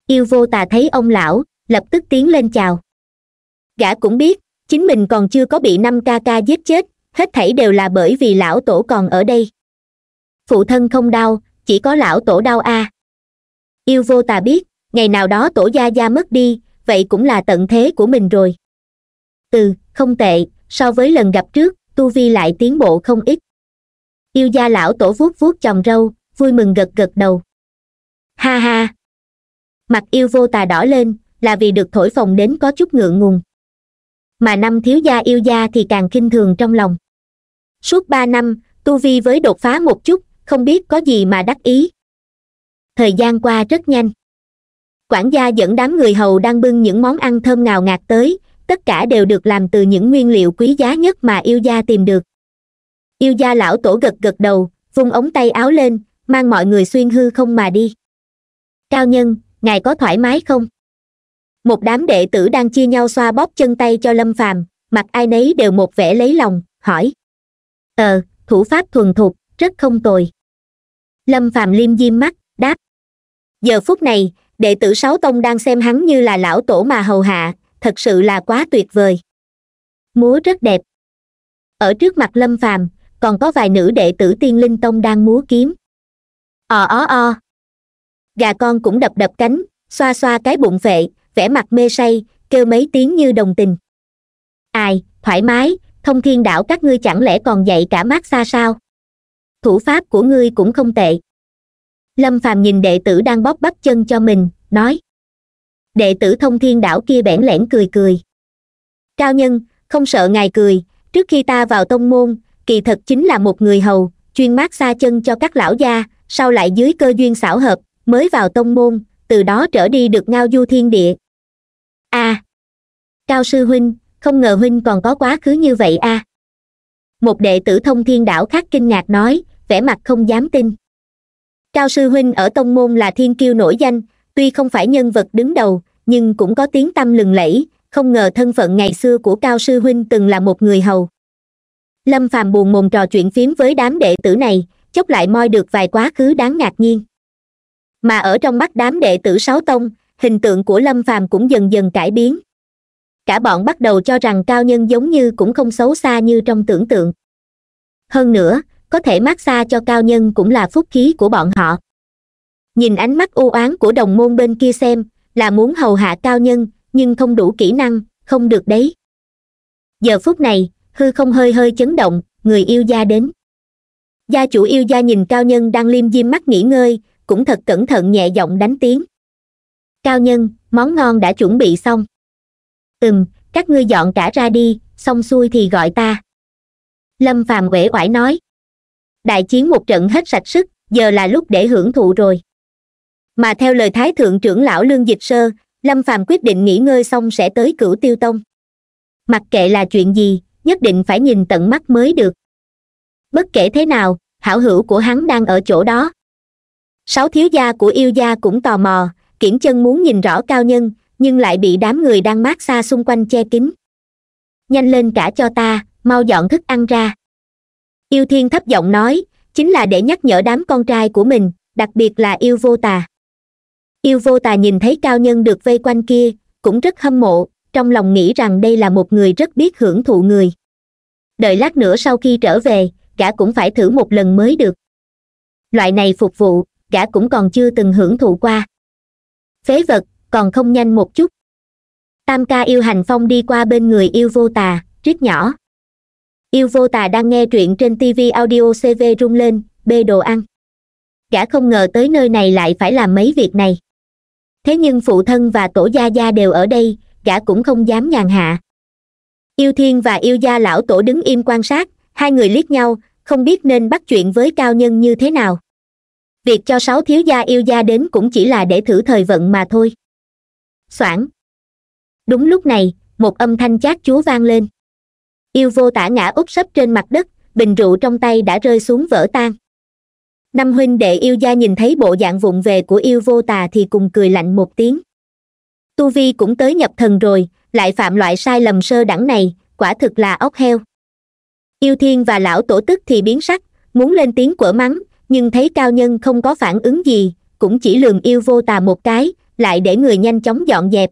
yêu vô tà thấy ông lão lập tức tiến lên chào gã cũng biết chính mình còn chưa có bị năm ca ca giết chết hết thảy đều là bởi vì lão tổ còn ở đây phụ thân không đau chỉ có lão tổ đau a à. yêu vô tà biết ngày nào đó tổ gia gia mất đi vậy cũng là tận thế của mình rồi từ không tệ so với lần gặp trước tu vi lại tiến bộ không ít yêu gia lão tổ vuốt vuốt chòm râu vui mừng gật gật đầu ha ha mặt yêu vô tà đỏ lên là vì được thổi phồng đến có chút ngượng ngùng mà năm thiếu gia yêu gia thì càng kinh thường trong lòng suốt ba năm tu vi với đột phá một chút không biết có gì mà đắc ý thời gian qua rất nhanh quản gia dẫn đám người hầu đang bưng những món ăn thơm ngào ngạt tới tất cả đều được làm từ những nguyên liệu quý giá nhất mà yêu gia tìm được yêu gia lão tổ gật gật đầu vung ống tay áo lên mang mọi người xuyên hư không mà đi cao nhân ngài có thoải mái không một đám đệ tử đang chia nhau xoa bóp chân tay cho lâm phàm mặt ai nấy đều một vẻ lấy lòng hỏi ờ thủ pháp thuần thục rất không tồi lâm phàm liêm diêm mắt đáp giờ phút này đệ tử sáu tông đang xem hắn như là lão tổ mà hầu hạ thật sự là quá tuyệt vời múa rất đẹp ở trước mặt lâm phàm còn có vài nữ đệ tử tiên linh tông đang múa kiếm ò ờ, ó o gà con cũng đập đập cánh xoa xoa cái bụng vệ vẻ mặt mê say kêu mấy tiếng như đồng tình ai thoải mái thông thiên đảo các ngươi chẳng lẽ còn dạy cả mát xa sao thủ pháp của ngươi cũng không tệ lâm phàm nhìn đệ tử đang bóp bắp chân cho mình nói đệ tử thông thiên đảo kia bẽn lẽn cười cười cao nhân không sợ ngài cười trước khi ta vào tông môn kỳ thật chính là một người hầu chuyên mát xa chân cho các lão gia sau lại dưới cơ duyên xảo hợp mới vào tông môn từ đó trở đi được ngao du thiên địa a à. cao sư huynh không ngờ huynh còn có quá khứ như vậy a à. một đệ tử thông thiên đảo khác kinh ngạc nói vẻ mặt không dám tin cao sư huynh ở tông môn là thiên kiêu nổi danh tuy không phải nhân vật đứng đầu nhưng cũng có tiếng tăm lừng lẫy không ngờ thân phận ngày xưa của cao sư huynh từng là một người hầu lâm phàm buồn mồm trò chuyện phím với đám đệ tử này chốc lại moi được vài quá khứ đáng ngạc nhiên mà ở trong mắt đám đệ tử sáu tông hình tượng của lâm phàm cũng dần dần cải biến cả bọn bắt đầu cho rằng cao nhân giống như cũng không xấu xa như trong tưởng tượng hơn nữa có thể mát xa cho cao nhân cũng là phúc khí của bọn họ nhìn ánh mắt u oán của đồng môn bên kia xem là muốn hầu hạ cao nhân nhưng không đủ kỹ năng không được đấy giờ phút này hư không hơi hơi chấn động người yêu gia đến gia chủ yêu gia nhìn cao nhân đang liêm diêm mắt nghỉ ngơi cũng thật cẩn thận nhẹ giọng đánh tiếng cao nhân món ngon đã chuẩn bị xong ừm các ngươi dọn cả ra đi xong xuôi thì gọi ta lâm phàm uể oải nói đại chiến một trận hết sạch sức giờ là lúc để hưởng thụ rồi mà theo lời thái thượng trưởng lão lương dịch sơ lâm phàm quyết định nghỉ ngơi xong sẽ tới cửu tiêu tông mặc kệ là chuyện gì nhất định phải nhìn tận mắt mới được bất kể thế nào hảo hữu của hắn đang ở chỗ đó sáu thiếu gia của yêu gia cũng tò mò kiển chân muốn nhìn rõ cao nhân nhưng lại bị đám người đang mát xa xung quanh che kín nhanh lên cả cho ta mau dọn thức ăn ra yêu thiên thấp giọng nói chính là để nhắc nhở đám con trai của mình đặc biệt là yêu vô tà yêu vô tà nhìn thấy cao nhân được vây quanh kia cũng rất hâm mộ trong lòng nghĩ rằng đây là một người rất biết hưởng thụ người đợi lát nữa sau khi trở về gã cũng phải thử một lần mới được loại này phục vụ gã cũng còn chưa từng hưởng thụ qua phế vật còn không nhanh một chút tam ca yêu hành phong đi qua bên người yêu vô tà rít nhỏ yêu vô tà đang nghe truyện trên tv audio cv rung lên bê đồ ăn gã không ngờ tới nơi này lại phải làm mấy việc này thế nhưng phụ thân và tổ gia gia đều ở đây gã cũng không dám nhàn hạ yêu thiên và yêu gia lão tổ đứng im quan sát hai người liếc nhau không biết nên bắt chuyện với cao nhân như thế nào việc cho sáu thiếu gia yêu gia đến cũng chỉ là để thử thời vận mà thôi Soảng. đúng lúc này một âm thanh chát chúa vang lên yêu vô tả ngã úp sấp trên mặt đất bình rượu trong tay đã rơi xuống vỡ tan năm huynh đệ yêu gia nhìn thấy bộ dạng vụng về của yêu vô tà thì cùng cười lạnh một tiếng tu vi cũng tới nhập thần rồi lại phạm loại sai lầm sơ đẳng này quả thực là ốc heo yêu thiên và lão tổ tức thì biến sắc muốn lên tiếng quở mắng nhưng thấy cao nhân không có phản ứng gì cũng chỉ lườm yêu vô tà một cái lại để người nhanh chóng dọn dẹp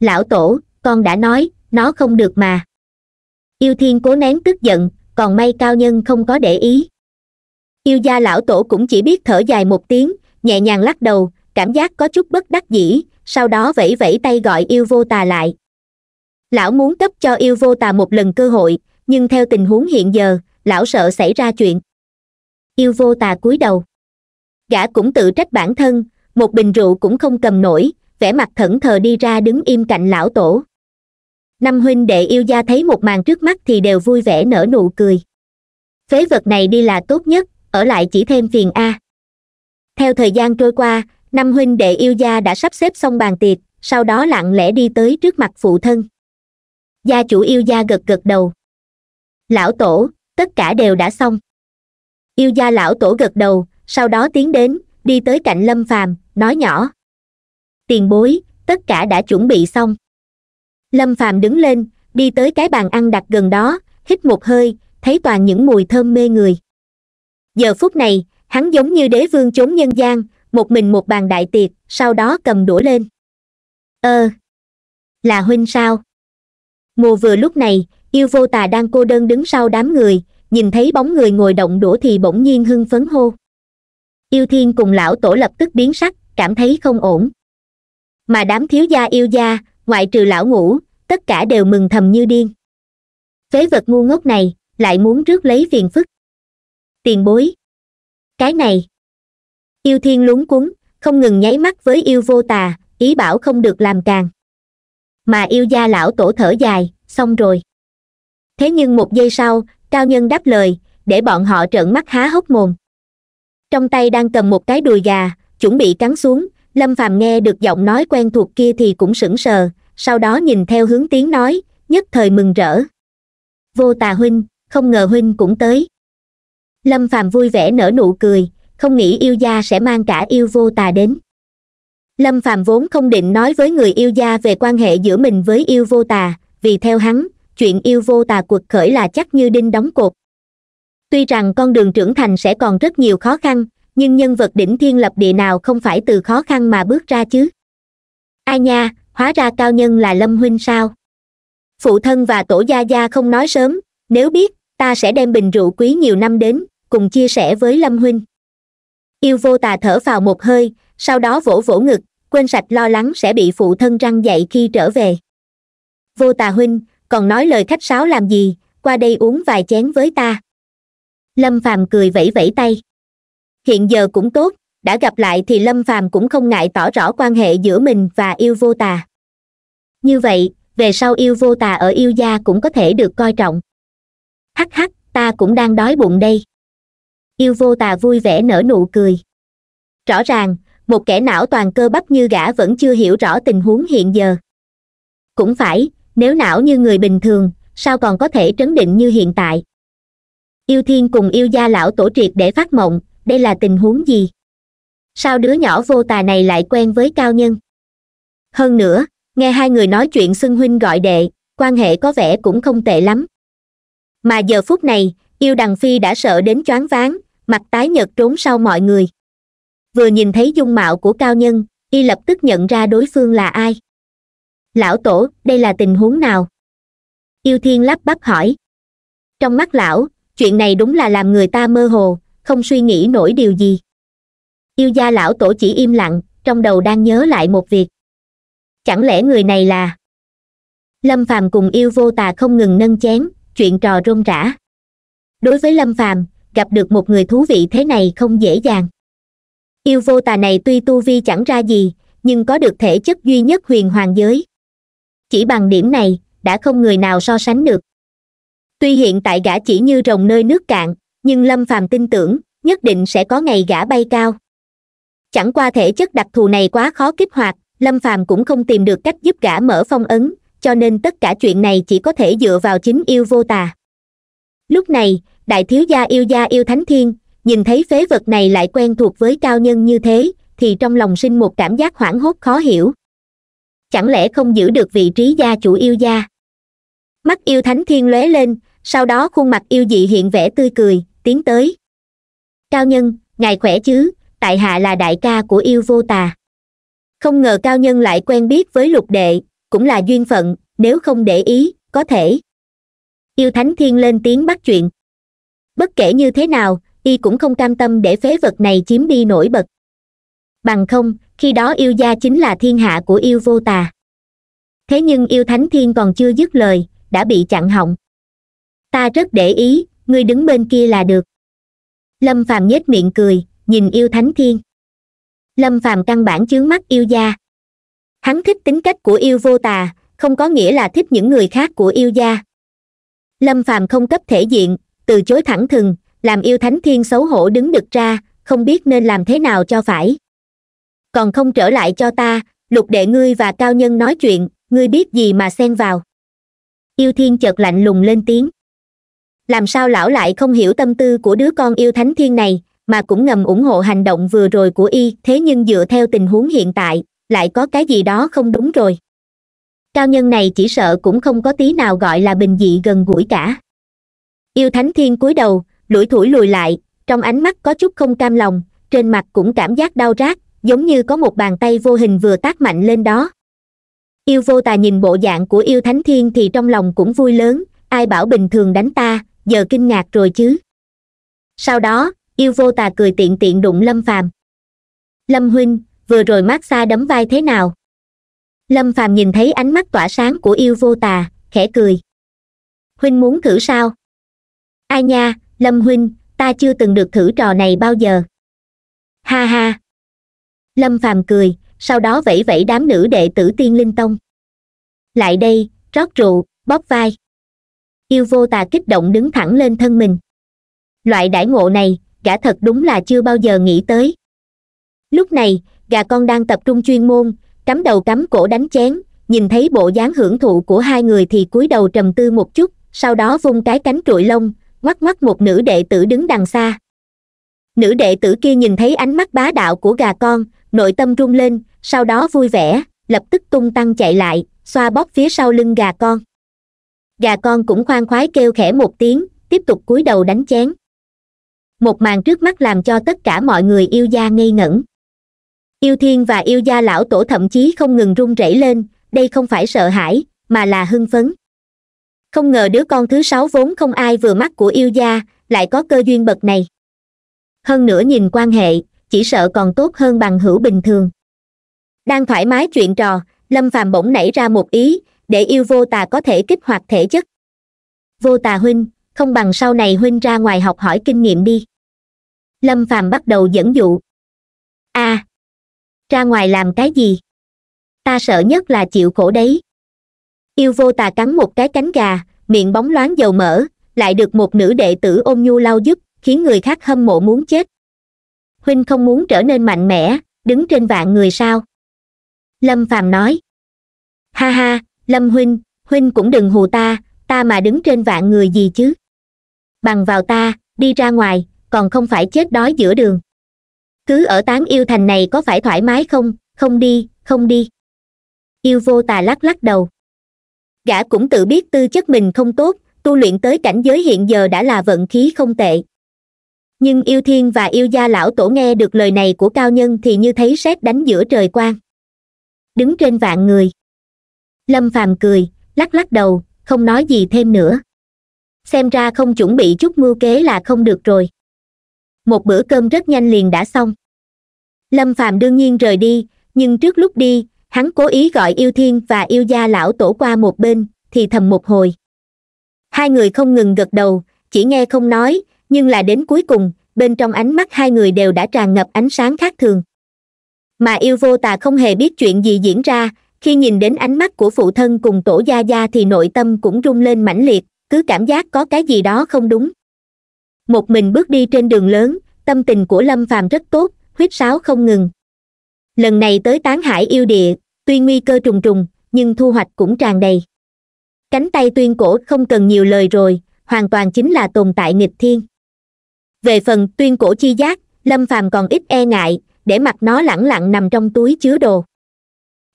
lão tổ con đã nói nó không được mà yêu thiên cố nén tức giận còn may cao nhân không có để ý yêu gia lão tổ cũng chỉ biết thở dài một tiếng nhẹ nhàng lắc đầu cảm giác có chút bất đắc dĩ sau đó vẫy vẫy tay gọi yêu vô tà lại lão muốn cấp cho yêu vô tà một lần cơ hội nhưng theo tình huống hiện giờ lão sợ xảy ra chuyện yêu vô tà cúi đầu gã cũng tự trách bản thân một bình rượu cũng không cầm nổi vẻ mặt thẫn thờ đi ra đứng im cạnh lão tổ năm huynh đệ yêu gia thấy một màn trước mắt thì đều vui vẻ nở nụ cười phế vật này đi là tốt nhất ở lại chỉ thêm phiền a theo thời gian trôi qua năm huynh đệ yêu gia đã sắp xếp xong bàn tiệc sau đó lặng lẽ đi tới trước mặt phụ thân gia chủ yêu gia gật gật đầu lão tổ tất cả đều đã xong yêu gia lão tổ gật đầu sau đó tiến đến đi tới cạnh lâm phàm nói nhỏ tiền bối tất cả đã chuẩn bị xong lâm phàm đứng lên đi tới cái bàn ăn đặt gần đó hít một hơi thấy toàn những mùi thơm mê người giờ phút này hắn giống như đế vương chốn nhân gian một mình một bàn đại tiệc sau đó cầm đũa lên ơ ờ, là huynh sao mùa vừa lúc này yêu vô tà đang cô đơn đứng sau đám người nhìn thấy bóng người ngồi động đũa thì bỗng nhiên hưng phấn hô yêu thiên cùng lão tổ lập tức biến sắc cảm thấy không ổn mà đám thiếu gia yêu gia ngoại trừ lão ngủ tất cả đều mừng thầm như điên phế vật ngu ngốc này lại muốn rước lấy phiền phức tiền bối cái này yêu thiên lúng cuống không ngừng nháy mắt với yêu vô tà ý bảo không được làm càng mà yêu gia lão tổ thở dài xong rồi thế nhưng một giây sau cao nhân đáp lời để bọn họ trợn mắt há hốc mồm trong tay đang cầm một cái đùi gà chuẩn bị cắn xuống lâm phàm nghe được giọng nói quen thuộc kia thì cũng sững sờ sau đó nhìn theo hướng tiếng nói nhất thời mừng rỡ vô tà huynh không ngờ huynh cũng tới lâm phàm vui vẻ nở nụ cười không nghĩ yêu gia sẽ mang cả yêu vô tà đến lâm phàm vốn không định nói với người yêu gia về quan hệ giữa mình với yêu vô tà vì theo hắn chuyện yêu vô tà cuộc khởi là chắc như đinh đóng cột tuy rằng con đường trưởng thành sẽ còn rất nhiều khó khăn nhưng nhân vật đỉnh thiên lập địa nào không phải từ khó khăn mà bước ra chứ ai nha hóa ra cao nhân là lâm huynh sao phụ thân và tổ gia gia không nói sớm nếu biết ta sẽ đem bình rượu quý nhiều năm đến cùng chia sẻ với lâm huynh yêu vô tà thở vào một hơi sau đó vỗ vỗ ngực quên sạch lo lắng sẽ bị phụ thân răng dậy khi trở về vô tà huynh còn nói lời khách sáo làm gì qua đây uống vài chén với ta lâm phàm cười vẫy vẫy tay hiện giờ cũng tốt đã gặp lại thì lâm phàm cũng không ngại tỏ rõ quan hệ giữa mình và yêu vô tà như vậy về sau yêu vô tà ở yêu gia cũng có thể được coi trọng hắc hắc ta cũng đang đói bụng đây yêu vô tà vui vẻ nở nụ cười rõ ràng một kẻ não toàn cơ bắp như gã vẫn chưa hiểu rõ tình huống hiện giờ cũng phải nếu não như người bình thường sao còn có thể trấn định như hiện tại yêu thiên cùng yêu gia lão tổ triệt để phát mộng đây là tình huống gì sao đứa nhỏ vô tài này lại quen với cao nhân hơn nữa nghe hai người nói chuyện xưng huynh gọi đệ quan hệ có vẻ cũng không tệ lắm mà giờ phút này yêu đằng phi đã sợ đến choáng váng mặt tái nhợt trốn sau mọi người vừa nhìn thấy dung mạo của cao nhân y lập tức nhận ra đối phương là ai lão tổ đây là tình huống nào yêu thiên lắp bắp hỏi trong mắt lão chuyện này đúng là làm người ta mơ hồ không suy nghĩ nổi điều gì yêu gia lão tổ chỉ im lặng trong đầu đang nhớ lại một việc chẳng lẽ người này là lâm phàm cùng yêu vô tà không ngừng nâng chén chuyện trò rôm rã đối với lâm phàm gặp được một người thú vị thế này không dễ dàng yêu vô tà này tuy tu vi chẳng ra gì nhưng có được thể chất duy nhất huyền hoàng giới chỉ bằng điểm này đã không người nào so sánh được tuy hiện tại gã chỉ như rồng nơi nước cạn nhưng lâm phàm tin tưởng nhất định sẽ có ngày gã bay cao chẳng qua thể chất đặc thù này quá khó kích hoạt lâm phàm cũng không tìm được cách giúp gã mở phong ấn cho nên tất cả chuyện này chỉ có thể dựa vào chính yêu vô tà lúc này đại thiếu gia yêu gia yêu thánh thiên nhìn thấy phế vật này lại quen thuộc với cao nhân như thế thì trong lòng sinh một cảm giác hoảng hốt khó hiểu chẳng lẽ không giữ được vị trí gia chủ yêu gia mắt yêu thánh thiên lóe lên sau đó khuôn mặt yêu dị hiện vẻ tươi cười tiến tới cao nhân ngài khỏe chứ tại hạ là đại ca của yêu vô tà không ngờ cao nhân lại quen biết với lục đệ cũng là duyên phận nếu không để ý có thể yêu thánh thiên lên tiếng bắt chuyện bất kể như thế nào y cũng không cam tâm để phế vật này chiếm đi nổi bật bằng không khi đó yêu gia chính là thiên hạ của yêu vô tà thế nhưng yêu thánh thiên còn chưa dứt lời đã bị chặn họng ta rất để ý ngươi đứng bên kia là được lâm phàm nhếch miệng cười nhìn yêu thánh thiên lâm phàm căn bản chướng mắt yêu gia hắn thích tính cách của yêu vô tà không có nghĩa là thích những người khác của yêu gia lâm phàm không cấp thể diện từ chối thẳng thừng làm yêu thánh thiên xấu hổ đứng được ra không biết nên làm thế nào cho phải còn không trở lại cho ta lục đệ ngươi và cao nhân nói chuyện ngươi biết gì mà xen vào yêu thiên chợt lạnh lùng lên tiếng làm sao lão lại không hiểu tâm tư của đứa con yêu thánh thiên này mà cũng ngầm ủng hộ hành động vừa rồi của y thế nhưng dựa theo tình huống hiện tại lại có cái gì đó không đúng rồi cao nhân này chỉ sợ cũng không có tí nào gọi là bình dị gần gũi cả yêu thánh thiên cúi đầu lủi thủi lùi lại trong ánh mắt có chút không cam lòng trên mặt cũng cảm giác đau rát giống như có một bàn tay vô hình vừa tác mạnh lên đó yêu vô tà nhìn bộ dạng của yêu thánh thiên thì trong lòng cũng vui lớn ai bảo bình thường đánh ta giờ kinh ngạc rồi chứ sau đó yêu vô tà cười tiện tiện đụng lâm phàm lâm huynh vừa rồi mát xa đấm vai thế nào lâm phàm nhìn thấy ánh mắt tỏa sáng của yêu vô tà khẽ cười huynh muốn thử sao ai nha lâm huynh ta chưa từng được thử trò này bao giờ ha ha lâm phàm cười sau đó vẫy vẫy đám nữ đệ tử tiên linh tông lại đây rót rượu bóp vai yêu vô tà kích động đứng thẳng lên thân mình loại đãi ngộ này gã thật đúng là chưa bao giờ nghĩ tới lúc này gà con đang tập trung chuyên môn cắm đầu cắm cổ đánh chén nhìn thấy bộ dáng hưởng thụ của hai người thì cúi đầu trầm tư một chút sau đó vung cái cánh trụi lông ngoắc ngoắc một nữ đệ tử đứng đằng xa nữ đệ tử kia nhìn thấy ánh mắt bá đạo của gà con nội tâm rung lên sau đó vui vẻ lập tức tung tăng chạy lại xoa bóp phía sau lưng gà con gà con cũng khoan khoái kêu khẽ một tiếng tiếp tục cúi đầu đánh chén một màn trước mắt làm cho tất cả mọi người yêu gia ngây ngẩn yêu thiên và yêu gia lão tổ thậm chí không ngừng run rẩy lên đây không phải sợ hãi mà là hưng phấn không ngờ đứa con thứ sáu vốn không ai vừa mắt của yêu gia lại có cơ duyên bậc này hơn nữa nhìn quan hệ chỉ sợ còn tốt hơn bằng hữu bình thường đang thoải mái chuyện trò lâm phàm bỗng nảy ra một ý để yêu vô tà có thể kích hoạt thể chất vô tà huynh không bằng sau này huynh ra ngoài học hỏi kinh nghiệm đi lâm phàm bắt đầu dẫn dụ a à, ra ngoài làm cái gì ta sợ nhất là chịu khổ đấy yêu vô tà cắn một cái cánh gà miệng bóng loáng dầu mỡ lại được một nữ đệ tử ôm nhu lau giúp khiến người khác hâm mộ muốn chết huynh không muốn trở nên mạnh mẽ đứng trên vạn người sao lâm phàm nói ha ha lâm huynh huynh cũng đừng hù ta ta mà đứng trên vạn người gì chứ bằng vào ta đi ra ngoài còn không phải chết đói giữa đường cứ ở tán yêu thành này có phải thoải mái không không đi không đi yêu vô tà lắc lắc đầu gã cũng tự biết tư chất mình không tốt tu luyện tới cảnh giới hiện giờ đã là vận khí không tệ nhưng yêu thiên và yêu gia lão tổ nghe được lời này của cao nhân thì như thấy sét đánh giữa trời quan đứng trên vạn người lâm phàm cười lắc lắc đầu không nói gì thêm nữa xem ra không chuẩn bị chút mưu kế là không được rồi một bữa cơm rất nhanh liền đã xong lâm phàm đương nhiên rời đi nhưng trước lúc đi hắn cố ý gọi yêu thiên và yêu gia lão tổ qua một bên thì thầm một hồi hai người không ngừng gật đầu chỉ nghe không nói nhưng là đến cuối cùng bên trong ánh mắt hai người đều đã tràn ngập ánh sáng khác thường mà yêu vô tà không hề biết chuyện gì diễn ra khi nhìn đến ánh mắt của phụ thân cùng tổ gia gia thì nội tâm cũng rung lên mãnh liệt cứ cảm giác có cái gì đó không đúng một mình bước đi trên đường lớn tâm tình của lâm phàm rất tốt huyết sáo không ngừng lần này tới tán hải yêu địa tuy nguy cơ trùng trùng nhưng thu hoạch cũng tràn đầy cánh tay tuyên cổ không cần nhiều lời rồi hoàn toàn chính là tồn tại nghịch thiên về phần tuyên cổ chi giác lâm phàm còn ít e ngại để mặc nó lẳng lặng nằm trong túi chứa đồ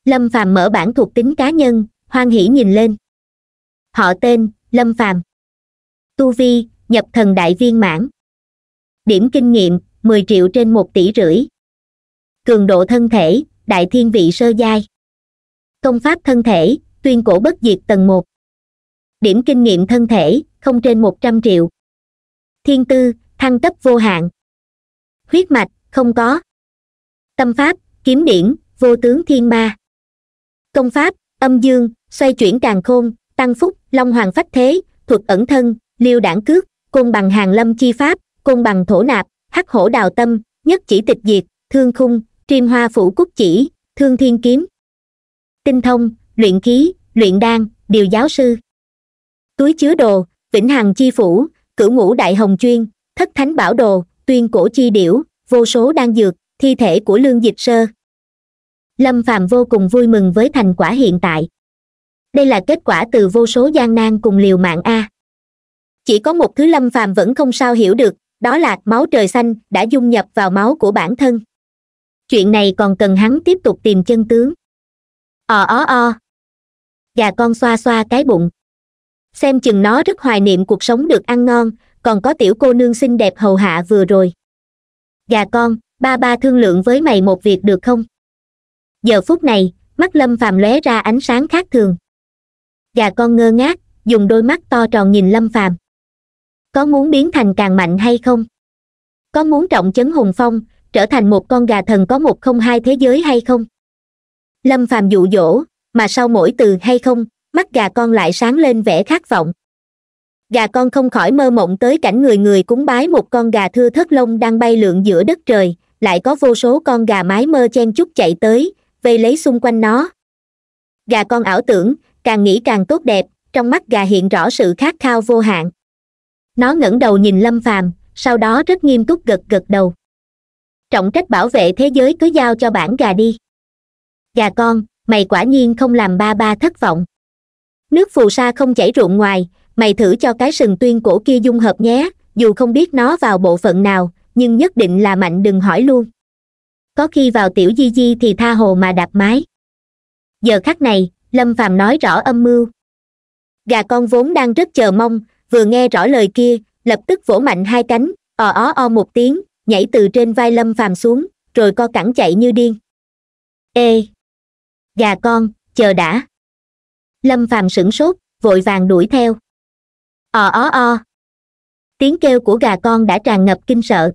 lâm phàm mở bản thuộc tính cá nhân hoan hỉ nhìn lên họ tên lâm phàm tu vi nhập thần đại viên mãn điểm kinh nghiệm 10 triệu trên một tỷ rưỡi cường độ thân thể đại thiên vị sơ giai công pháp thân thể tuyên cổ bất diệt tầng một điểm kinh nghiệm thân thể không trên một trăm triệu thiên tư thăng cấp vô hạn huyết mạch không có tâm pháp kiếm điển vô tướng thiên ma công pháp âm dương xoay chuyển càng khôn tăng phúc long hoàng phách thế thuật ẩn thân liêu đảng cước côn bằng hàng lâm chi pháp côn bằng thổ nạp hắc hổ đào tâm nhất chỉ tịch diệt thương khung triêm hoa phủ cúc chỉ thương thiên kiếm tinh thông luyện khí luyện đan điều giáo sư túi chứa đồ vĩnh hằng chi phủ cửu ngũ đại hồng chuyên thất thánh bảo đồ tuyên cổ chi điểu vô số đan dược thi thể của lương dịch sơ lâm phàm vô cùng vui mừng với thành quả hiện tại đây là kết quả từ vô số gian nan cùng liều mạng a chỉ có một thứ lâm phàm vẫn không sao hiểu được đó là máu trời xanh đã dung nhập vào máu của bản thân chuyện này còn cần hắn tiếp tục tìm chân tướng ò ó o gà con xoa xoa cái bụng xem chừng nó rất hoài niệm cuộc sống được ăn ngon còn có tiểu cô nương xinh đẹp hầu hạ vừa rồi gà con ba ba thương lượng với mày một việc được không giờ phút này mắt lâm phàm lóe ra ánh sáng khác thường gà con ngơ ngác dùng đôi mắt to tròn nhìn lâm phàm có muốn biến thành càng mạnh hay không có muốn trọng chấn hùng phong trở thành một con gà thần có một không hai thế giới hay không lâm phàm dụ dỗ mà sau mỗi từ hay không mắt gà con lại sáng lên vẻ khát vọng gà con không khỏi mơ mộng tới cảnh người người cúng bái một con gà thưa thất lông đang bay lượn giữa đất trời lại có vô số con gà mái mơ chen chúc chạy tới vây lấy xung quanh nó gà con ảo tưởng càng nghĩ càng tốt đẹp trong mắt gà hiện rõ sự khát khao vô hạn nó ngẩng đầu nhìn lâm phàm sau đó rất nghiêm túc gật gật đầu trọng trách bảo vệ thế giới cứ giao cho bản gà đi gà con mày quả nhiên không làm ba ba thất vọng nước phù sa không chảy ruộng ngoài mày thử cho cái sừng tuyên cổ kia dung hợp nhé dù không biết nó vào bộ phận nào nhưng nhất định là mạnh đừng hỏi luôn có khi vào tiểu di di thì tha hồ mà đạp mái giờ khắc này lâm phàm nói rõ âm mưu gà con vốn đang rất chờ mong vừa nghe rõ lời kia lập tức vỗ mạnh hai cánh ò ó o một tiếng nhảy từ trên vai lâm phàm xuống rồi co cẳng chạy như điên ê gà con chờ đã lâm phàm sửng sốt vội vàng đuổi theo ò ó o tiếng kêu của gà con đã tràn ngập kinh sợ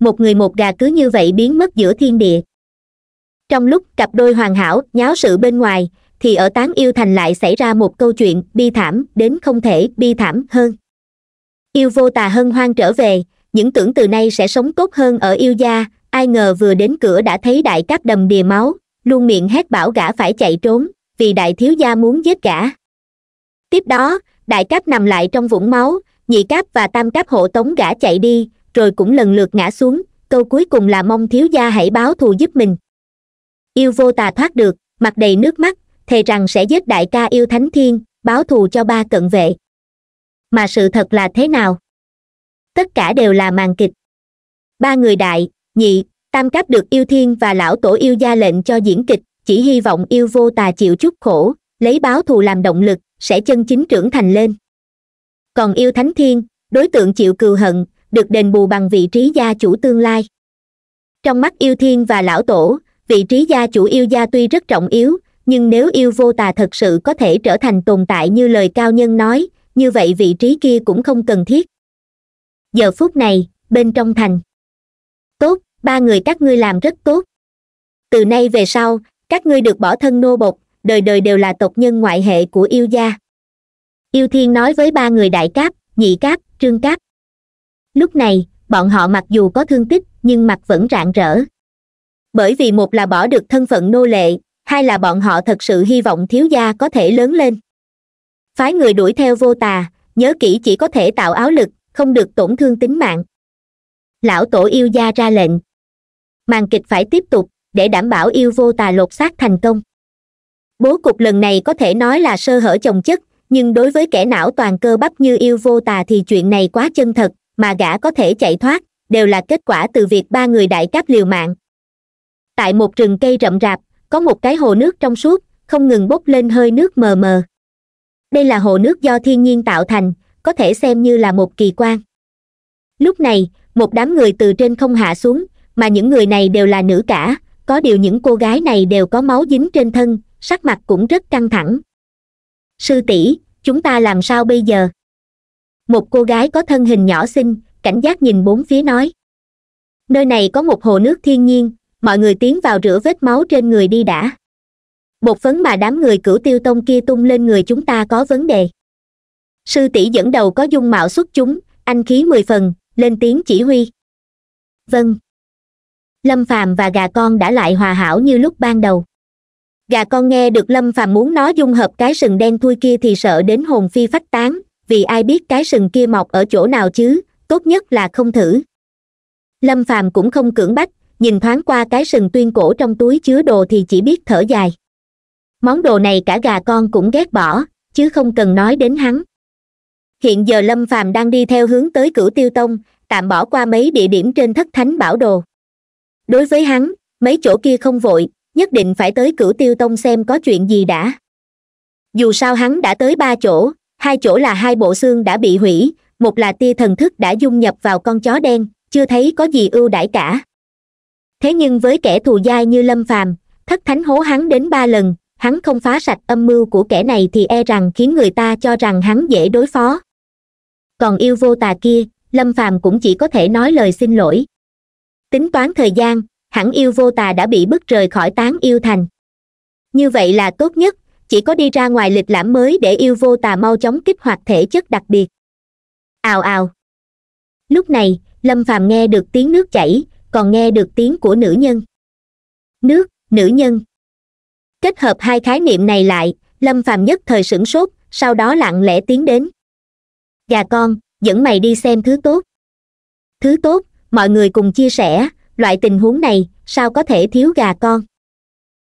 một người một gà cứ như vậy biến mất giữa thiên địa trong lúc cặp đôi hoàn hảo nháo sự bên ngoài thì ở tán yêu thành lại xảy ra một câu chuyện bi thảm đến không thể bi thảm hơn yêu vô tà hân hoang trở về những tưởng từ nay sẽ sống tốt hơn ở yêu gia ai ngờ vừa đến cửa đã thấy đại cáp đầm đìa máu luôn miệng hét bảo gã phải chạy trốn vì đại thiếu gia muốn giết gã tiếp đó đại cáp nằm lại trong vũng máu nhị cáp và tam cáp hộ tống gã chạy đi rồi cũng lần lượt ngã xuống câu cuối cùng là mong thiếu gia hãy báo thù giúp mình yêu vô tà thoát được mặt đầy nước mắt thề rằng sẽ giết đại ca yêu thánh thiên báo thù cho ba cận vệ mà sự thật là thế nào tất cả đều là màn kịch ba người đại nhị tam cáp được yêu thiên và lão tổ yêu gia lệnh cho diễn kịch chỉ hy vọng yêu vô tà chịu chút khổ lấy báo thù làm động lực sẽ chân chính trưởng thành lên còn yêu thánh thiên đối tượng chịu cừu hận được đền bù bằng vị trí gia chủ tương lai trong mắt yêu thiên và lão tổ vị trí gia chủ yêu gia tuy rất trọng yếu nhưng nếu yêu vô tà thật sự có thể trở thành tồn tại như lời cao nhân nói như vậy vị trí kia cũng không cần thiết giờ phút này bên trong thành tốt ba người các ngươi làm rất tốt từ nay về sau các ngươi được bỏ thân nô bột đời đời đều là tộc nhân ngoại hệ của yêu gia yêu thiên nói với ba người đại cáp nhị cáp trương cáp lúc này bọn họ mặc dù có thương tích nhưng mặt vẫn rạng rỡ bởi vì một là bỏ được thân phận nô lệ hai là bọn họ thật sự hy vọng thiếu gia có thể lớn lên phái người đuổi theo vô tà nhớ kỹ chỉ có thể tạo áo lực không được tổn thương tính mạng lão tổ yêu gia ra lệnh màn kịch phải tiếp tục để đảm bảo yêu vô tà lột xác thành công bố cục lần này có thể nói là sơ hở chồng chất nhưng đối với kẻ não toàn cơ bắp như yêu vô tà thì chuyện này quá chân thật mà gã có thể chạy thoát đều là kết quả từ việc ba người đại cáp liều mạng tại một rừng cây rậm rạp có một cái hồ nước trong suốt không ngừng bốc lên hơi nước mờ mờ đây là hồ nước do thiên nhiên tạo thành có thể xem như là một kỳ quan lúc này một đám người từ trên không hạ xuống mà những người này đều là nữ cả có điều những cô gái này đều có máu dính trên thân sắc mặt cũng rất căng thẳng sư tỷ chúng ta làm sao bây giờ một cô gái có thân hình nhỏ xinh cảnh giác nhìn bốn phía nói nơi này có một hồ nước thiên nhiên mọi người tiến vào rửa vết máu trên người đi đã bột phấn mà đám người cửu tiêu tông kia tung lên người chúng ta có vấn đề sư tỷ dẫn đầu có dung mạo xuất chúng anh khí mười phần lên tiếng chỉ huy vâng lâm phàm và gà con đã lại hòa hảo như lúc ban đầu gà dạ con nghe được lâm phàm muốn nó dung hợp cái sừng đen thui kia thì sợ đến hồn phi phách tán vì ai biết cái sừng kia mọc ở chỗ nào chứ tốt nhất là không thử lâm phàm cũng không cưỡng bách nhìn thoáng qua cái sừng tuyên cổ trong túi chứa đồ thì chỉ biết thở dài món đồ này cả gà con cũng ghét bỏ chứ không cần nói đến hắn hiện giờ lâm phàm đang đi theo hướng tới cửu tiêu tông tạm bỏ qua mấy địa điểm trên thất thánh bảo đồ đối với hắn mấy chỗ kia không vội nhất định phải tới cửu tiêu tông xem có chuyện gì đã dù sao hắn đã tới ba chỗ hai chỗ là hai bộ xương đã bị hủy một là tia thần thức đã dung nhập vào con chó đen chưa thấy có gì ưu đãi cả thế nhưng với kẻ thù dai như lâm phàm thất thánh hố hắn đến ba lần hắn không phá sạch âm mưu của kẻ này thì e rằng khiến người ta cho rằng hắn dễ đối phó còn yêu vô tà kia lâm phàm cũng chỉ có thể nói lời xin lỗi tính toán thời gian hẳn yêu vô tà đã bị bức rời khỏi tán yêu thành như vậy là tốt nhất chỉ có đi ra ngoài lịch lãm mới để yêu vô tà mau chóng kích hoạt thể chất đặc biệt ào ào lúc này lâm phàm nghe được tiếng nước chảy còn nghe được tiếng của nữ nhân nước nữ nhân kết hợp hai khái niệm này lại lâm phàm nhất thời sửng sốt sau đó lặng lẽ tiến đến gà con dẫn mày đi xem thứ tốt thứ tốt mọi người cùng chia sẻ loại tình huống này sao có thể thiếu gà con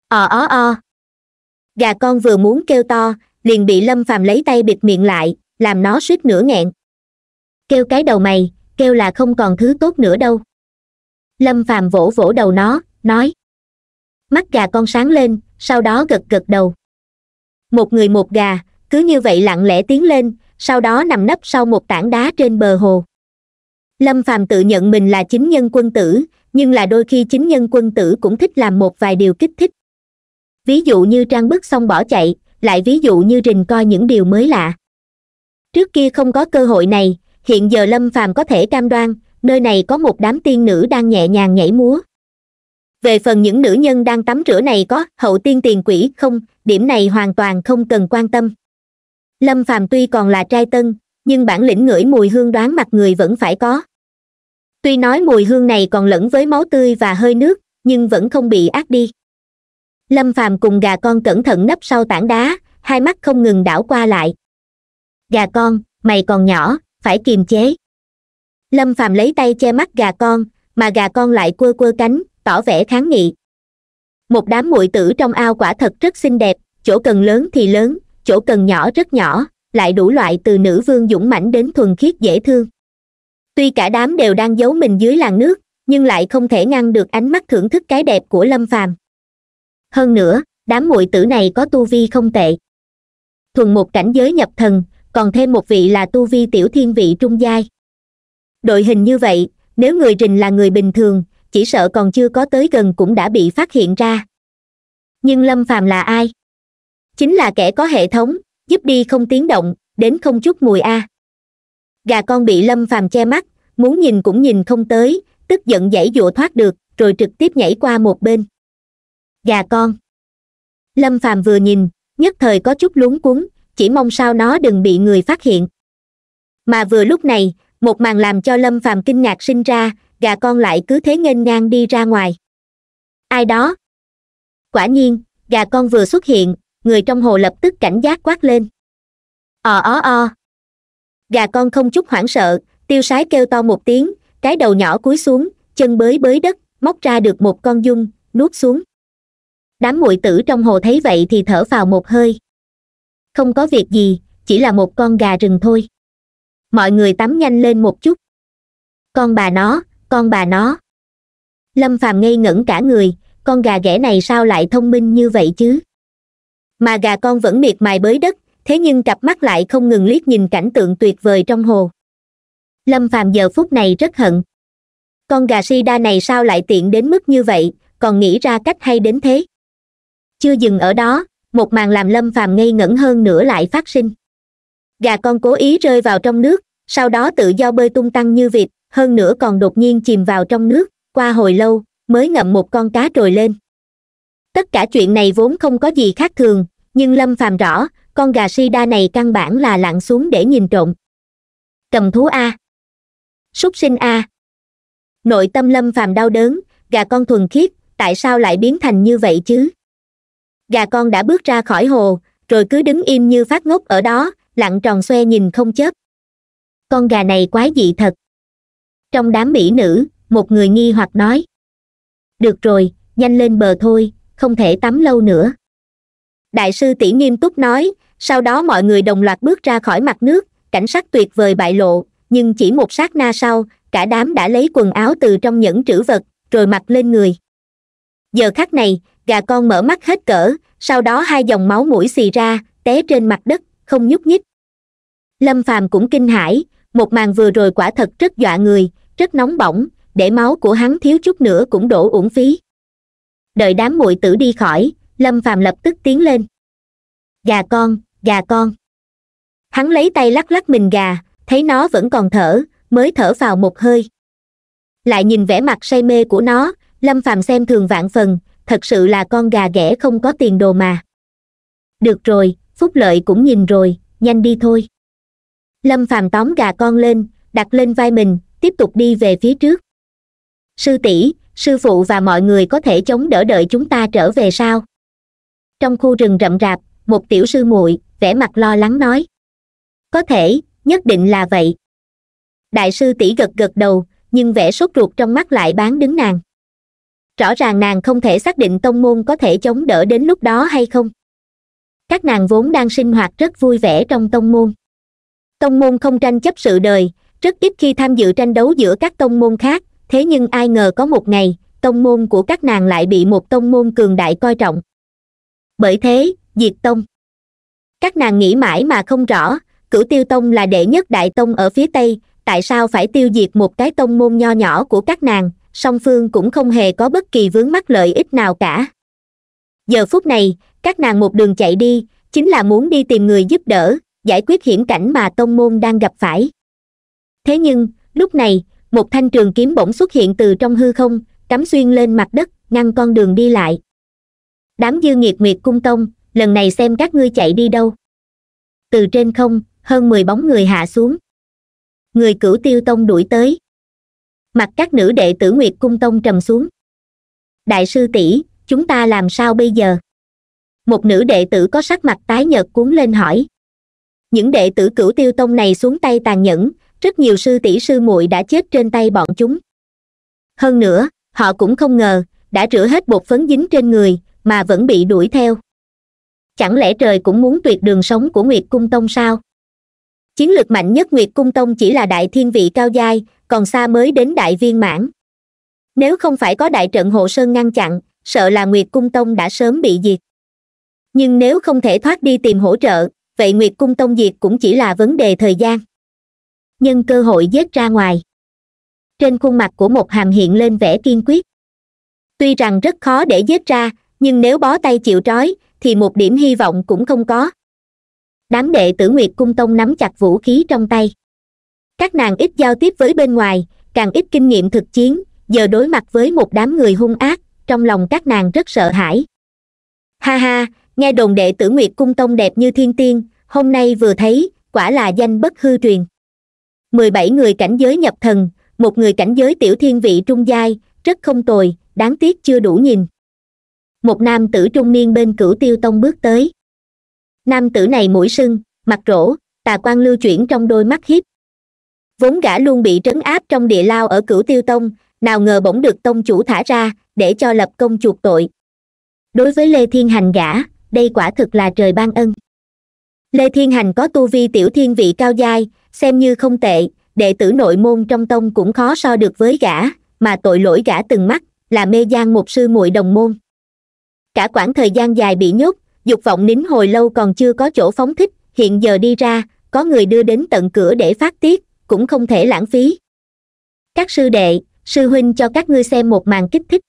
ò ó o gà con vừa muốn kêu to liền bị lâm phàm lấy tay bịt miệng lại làm nó suýt nửa nghẹn kêu cái đầu mày kêu là không còn thứ tốt nữa đâu lâm phàm vỗ vỗ đầu nó nói mắt gà con sáng lên sau đó gật gật đầu một người một gà cứ như vậy lặng lẽ tiến lên sau đó nằm nấp sau một tảng đá trên bờ hồ lâm phàm tự nhận mình là chính nhân quân tử nhưng là đôi khi chính nhân quân tử cũng thích làm một vài điều kích thích ví dụ như trang bức xong bỏ chạy lại ví dụ như rình coi những điều mới lạ trước kia không có cơ hội này hiện giờ lâm phàm có thể cam đoan nơi này có một đám tiên nữ đang nhẹ nhàng nhảy múa về phần những nữ nhân đang tắm rửa này có hậu tiên tiền quỷ không điểm này hoàn toàn không cần quan tâm lâm phàm tuy còn là trai tân nhưng bản lĩnh ngửi mùi hương đoán mặt người vẫn phải có tuy nói mùi hương này còn lẫn với máu tươi và hơi nước nhưng vẫn không bị ác đi lâm phàm cùng gà con cẩn thận nấp sau tảng đá hai mắt không ngừng đảo qua lại gà con mày còn nhỏ phải kiềm chế lâm phàm lấy tay che mắt gà con mà gà con lại quơ quơ cánh tỏ vẻ kháng nghị một đám muội tử trong ao quả thật rất xinh đẹp chỗ cần lớn thì lớn chỗ cần nhỏ rất nhỏ lại đủ loại từ nữ vương dũng mãnh đến thuần khiết dễ thương tuy cả đám đều đang giấu mình dưới làn nước nhưng lại không thể ngăn được ánh mắt thưởng thức cái đẹp của lâm phàm hơn nữa đám muội tử này có tu vi không tệ thuần một cảnh giới nhập thần còn thêm một vị là tu vi tiểu thiên vị trung giai đội hình như vậy nếu người rình là người bình thường chỉ sợ còn chưa có tới gần cũng đã bị phát hiện ra nhưng lâm phàm là ai chính là kẻ có hệ thống giúp đi không tiếng động đến không chút mùi a à gà con bị lâm phàm che mắt muốn nhìn cũng nhìn không tới tức giận dãy dụa thoát được rồi trực tiếp nhảy qua một bên gà con lâm phàm vừa nhìn nhất thời có chút lúng cuống chỉ mong sao nó đừng bị người phát hiện mà vừa lúc này một màn làm cho lâm phàm kinh ngạc sinh ra gà con lại cứ thế nghênh ngang đi ra ngoài ai đó quả nhiên gà con vừa xuất hiện người trong hồ lập tức cảnh giác quát lên ò ó o gà con không chút hoảng sợ tiêu sái kêu to một tiếng cái đầu nhỏ cúi xuống chân bới bới đất móc ra được một con dung nuốt xuống đám muội tử trong hồ thấy vậy thì thở vào một hơi không có việc gì chỉ là một con gà rừng thôi mọi người tắm nhanh lên một chút con bà nó con bà nó lâm phàm ngây ngẩn cả người con gà ghẻ này sao lại thông minh như vậy chứ mà gà con vẫn miệt mài bới đất thế nhưng cặp mắt lại không ngừng liếc nhìn cảnh tượng tuyệt vời trong hồ lâm phàm giờ phút này rất hận con gà si đa này sao lại tiện đến mức như vậy còn nghĩ ra cách hay đến thế chưa dừng ở đó một màn làm lâm phàm ngây ngẩn hơn nữa lại phát sinh gà con cố ý rơi vào trong nước sau đó tự do bơi tung tăng như vịt hơn nữa còn đột nhiên chìm vào trong nước qua hồi lâu mới ngậm một con cá trồi lên tất cả chuyện này vốn không có gì khác thường nhưng lâm phàm rõ con gà si đa này căn bản là lặn xuống để nhìn trộm cầm thú a súc sinh a nội tâm lâm phàm đau đớn gà con thuần khiết tại sao lại biến thành như vậy chứ gà con đã bước ra khỏi hồ rồi cứ đứng im như phát ngốc ở đó lặn tròn xoe nhìn không chớp con gà này quái dị thật trong đám mỹ nữ một người nghi hoặc nói được rồi nhanh lên bờ thôi không thể tắm lâu nữa đại sư tỷ nghiêm túc nói sau đó mọi người đồng loạt bước ra khỏi mặt nước cảnh sắc tuyệt vời bại lộ nhưng chỉ một sát na sau cả đám đã lấy quần áo từ trong những trữ vật rồi mặc lên người giờ khắc này gà con mở mắt hết cỡ sau đó hai dòng máu mũi xì ra té trên mặt đất không nhúc nhích lâm phàm cũng kinh hãi một màn vừa rồi quả thật rất dọa người rất nóng bỏng để máu của hắn thiếu chút nữa cũng đổ uổng phí đợi đám muội tử đi khỏi lâm phàm lập tức tiến lên gà con gà con hắn lấy tay lắc lắc mình gà thấy nó vẫn còn thở mới thở vào một hơi lại nhìn vẻ mặt say mê của nó lâm phàm xem thường vạn phần thật sự là con gà ghẻ không có tiền đồ mà được rồi phúc lợi cũng nhìn rồi nhanh đi thôi lâm phàm tóm gà con lên đặt lên vai mình tiếp tục đi về phía trước sư tỷ sư phụ và mọi người có thể chống đỡ đợi chúng ta trở về sao trong khu rừng rậm rạp một tiểu sư muội vẻ mặt lo lắng nói có thể nhất định là vậy đại sư tỷ gật gật đầu nhưng vẻ sốt ruột trong mắt lại bán đứng nàng rõ ràng nàng không thể xác định tông môn có thể chống đỡ đến lúc đó hay không các nàng vốn đang sinh hoạt rất vui vẻ trong tông môn tông môn không tranh chấp sự đời rất ít khi tham dự tranh đấu giữa các tông môn khác thế nhưng ai ngờ có một ngày tông môn của các nàng lại bị một tông môn cường đại coi trọng bởi thế diệt tông các nàng nghĩ mãi mà không rõ cửu tiêu tông là đệ nhất đại tông ở phía tây tại sao phải tiêu diệt một cái tông môn nho nhỏ của các nàng song phương cũng không hề có bất kỳ vướng mắc lợi ích nào cả giờ phút này các nàng một đường chạy đi chính là muốn đi tìm người giúp đỡ giải quyết hiểm cảnh mà tông môn đang gặp phải thế nhưng lúc này một thanh trường kiếm bỗng xuất hiện từ trong hư không cắm xuyên lên mặt đất ngăn con đường đi lại đám dư nghiệt nguyệt cung tông lần này xem các ngươi chạy đi đâu từ trên không hơn mười bóng người hạ xuống người cửu tiêu tông đuổi tới mặt các nữ đệ tử nguyệt cung tông trầm xuống đại sư tỷ chúng ta làm sao bây giờ một nữ đệ tử có sắc mặt tái nhợt cuốn lên hỏi những đệ tử cửu tiêu tông này xuống tay tàn nhẫn rất nhiều sư tỷ sư muội đã chết trên tay bọn chúng hơn nữa họ cũng không ngờ đã rửa hết bột phấn dính trên người mà vẫn bị đuổi theo chẳng lẽ trời cũng muốn tuyệt đường sống của nguyệt cung tông sao chiến lược mạnh nhất nguyệt cung tông chỉ là đại thiên vị cao giai còn xa mới đến đại viên mãn nếu không phải có đại trận hộ sơn ngăn chặn sợ là nguyệt cung tông đã sớm bị diệt nhưng nếu không thể thoát đi tìm hỗ trợ vậy nguyệt cung tông diệt cũng chỉ là vấn đề thời gian nhân cơ hội dết ra ngoài trên khuôn mặt của một hàm hiện lên vẻ kiên quyết tuy rằng rất khó để dết ra nhưng nếu bó tay chịu trói thì một điểm hy vọng cũng không có đám đệ tử nguyệt cung tông nắm chặt vũ khí trong tay các nàng ít giao tiếp với bên ngoài càng ít kinh nghiệm thực chiến giờ đối mặt với một đám người hung ác trong lòng các nàng rất sợ hãi ha ha nghe đồn đệ tử nguyệt cung tông đẹp như thiên tiên hôm nay vừa thấy quả là danh bất hư truyền mười bảy người cảnh giới nhập thần một người cảnh giới tiểu thiên vị trung giai rất không tồi đáng tiếc chưa đủ nhìn một nam tử trung niên bên cửu tiêu tông bước tới nam tử này mũi sưng mặt rỗ tà quan lưu chuyển trong đôi mắt hiếp vốn gã luôn bị trấn áp trong địa lao ở cửu tiêu tông nào ngờ bỗng được tông chủ thả ra để cho lập công chuộc tội đối với lê thiên hành gã đây quả thực là trời ban ân lê thiên hành có tu vi tiểu thiên vị cao giai xem như không tệ đệ tử nội môn trong tông cũng khó so được với gã mà tội lỗi gã từng mắc là mê giang một sư muội đồng môn cả quãng thời gian dài bị nhốt dục vọng nín hồi lâu còn chưa có chỗ phóng thích hiện giờ đi ra có người đưa đến tận cửa để phát tiết cũng không thể lãng phí các sư đệ sư huynh cho các ngươi xem một màn kích thích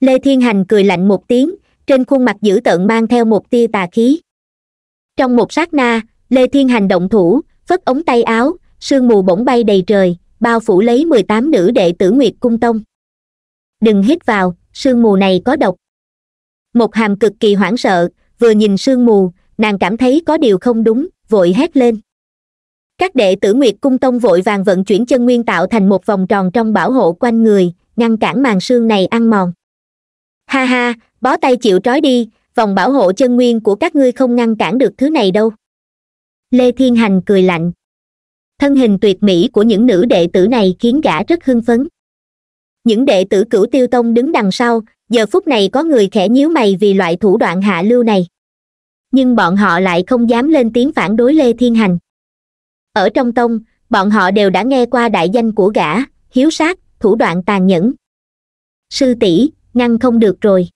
lê thiên hành cười lạnh một tiếng trên khuôn mặt dữ tợn mang theo một tia tà khí trong một sát na lê thiên hành động thủ phất ống tay áo sương mù bỗng bay đầy trời bao phủ lấy mười tám nữ đệ tử nguyệt cung tông đừng hít vào sương mù này có độc một hàm cực kỳ hoảng sợ vừa nhìn sương mù nàng cảm thấy có điều không đúng vội hét lên các đệ tử nguyệt cung tông vội vàng vận chuyển chân nguyên tạo thành một vòng tròn trong bảo hộ quanh người ngăn cản màn sương này ăn mòn ha ha bó tay chịu trói đi vòng bảo hộ chân nguyên của các ngươi không ngăn cản được thứ này đâu lê thiên hành cười lạnh thân hình tuyệt mỹ của những nữ đệ tử này khiến gã rất hưng phấn những đệ tử cửu tiêu tông đứng đằng sau giờ phút này có người khẽ nhíu mày vì loại thủ đoạn hạ lưu này nhưng bọn họ lại không dám lên tiếng phản đối lê thiên hành ở trong tông bọn họ đều đã nghe qua đại danh của gã hiếu sát thủ đoạn tàn nhẫn sư tỷ ngăn không được rồi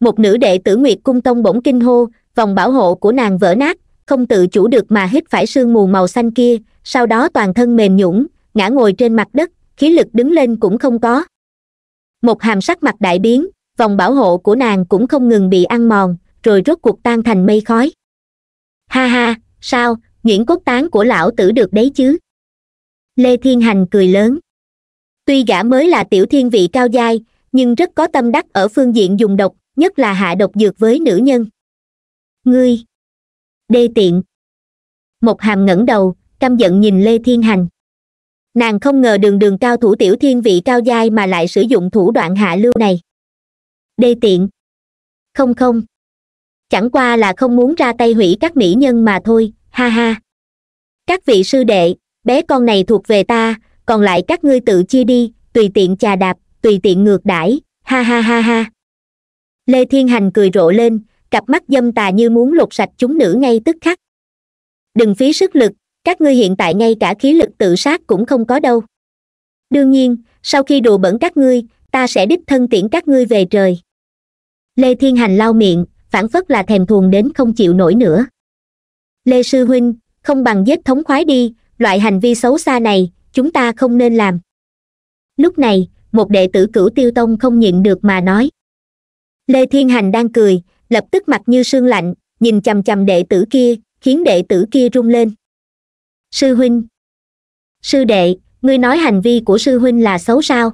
một nữ đệ tử nguyệt cung tông bỗng kinh hô vòng bảo hộ của nàng vỡ nát không tự chủ được mà hít phải sương mù màu xanh kia sau đó toàn thân mềm nhũng ngã ngồi trên mặt đất khí lực đứng lên cũng không có một hàm sắc mặt đại biến vòng bảo hộ của nàng cũng không ngừng bị ăn mòn rồi rốt cuộc tan thành mây khói ha ha sao nhuyễn cốt tán của lão tử được đấy chứ lê thiên hành cười lớn tuy gã mới là tiểu thiên vị cao giai nhưng rất có tâm đắc ở phương diện dùng độc nhất là hạ độc dược với nữ nhân ngươi đê tiện một hàm ngẩng đầu căm giận nhìn lê thiên hành nàng không ngờ đường đường cao thủ tiểu thiên vị cao giai mà lại sử dụng thủ đoạn hạ lưu này đê tiện không không chẳng qua là không muốn ra tay hủy các mỹ nhân mà thôi ha ha các vị sư đệ bé con này thuộc về ta còn lại các ngươi tự chia đi tùy tiện chà đạp tùy tiện ngược đãi ha ha ha ha lê thiên hành cười rộ lên cặp mắt dâm tà như muốn lột sạch chúng nữ ngay tức khắc đừng phí sức lực các ngươi hiện tại ngay cả khí lực tự sát cũng không có đâu đương nhiên sau khi đùa bẩn các ngươi ta sẽ đích thân tiễn các ngươi về trời lê thiên hành lau miệng phản phất là thèm thuồng đến không chịu nổi nữa lê sư huynh không bằng giết thống khoái đi loại hành vi xấu xa này chúng ta không nên làm lúc này một đệ tử cửu tiêu tông không nhịn được mà nói lê thiên hành đang cười lập tức mặt như sương lạnh nhìn chằm chằm đệ tử kia khiến đệ tử kia rung lên sư huynh sư đệ ngươi nói hành vi của sư huynh là xấu sao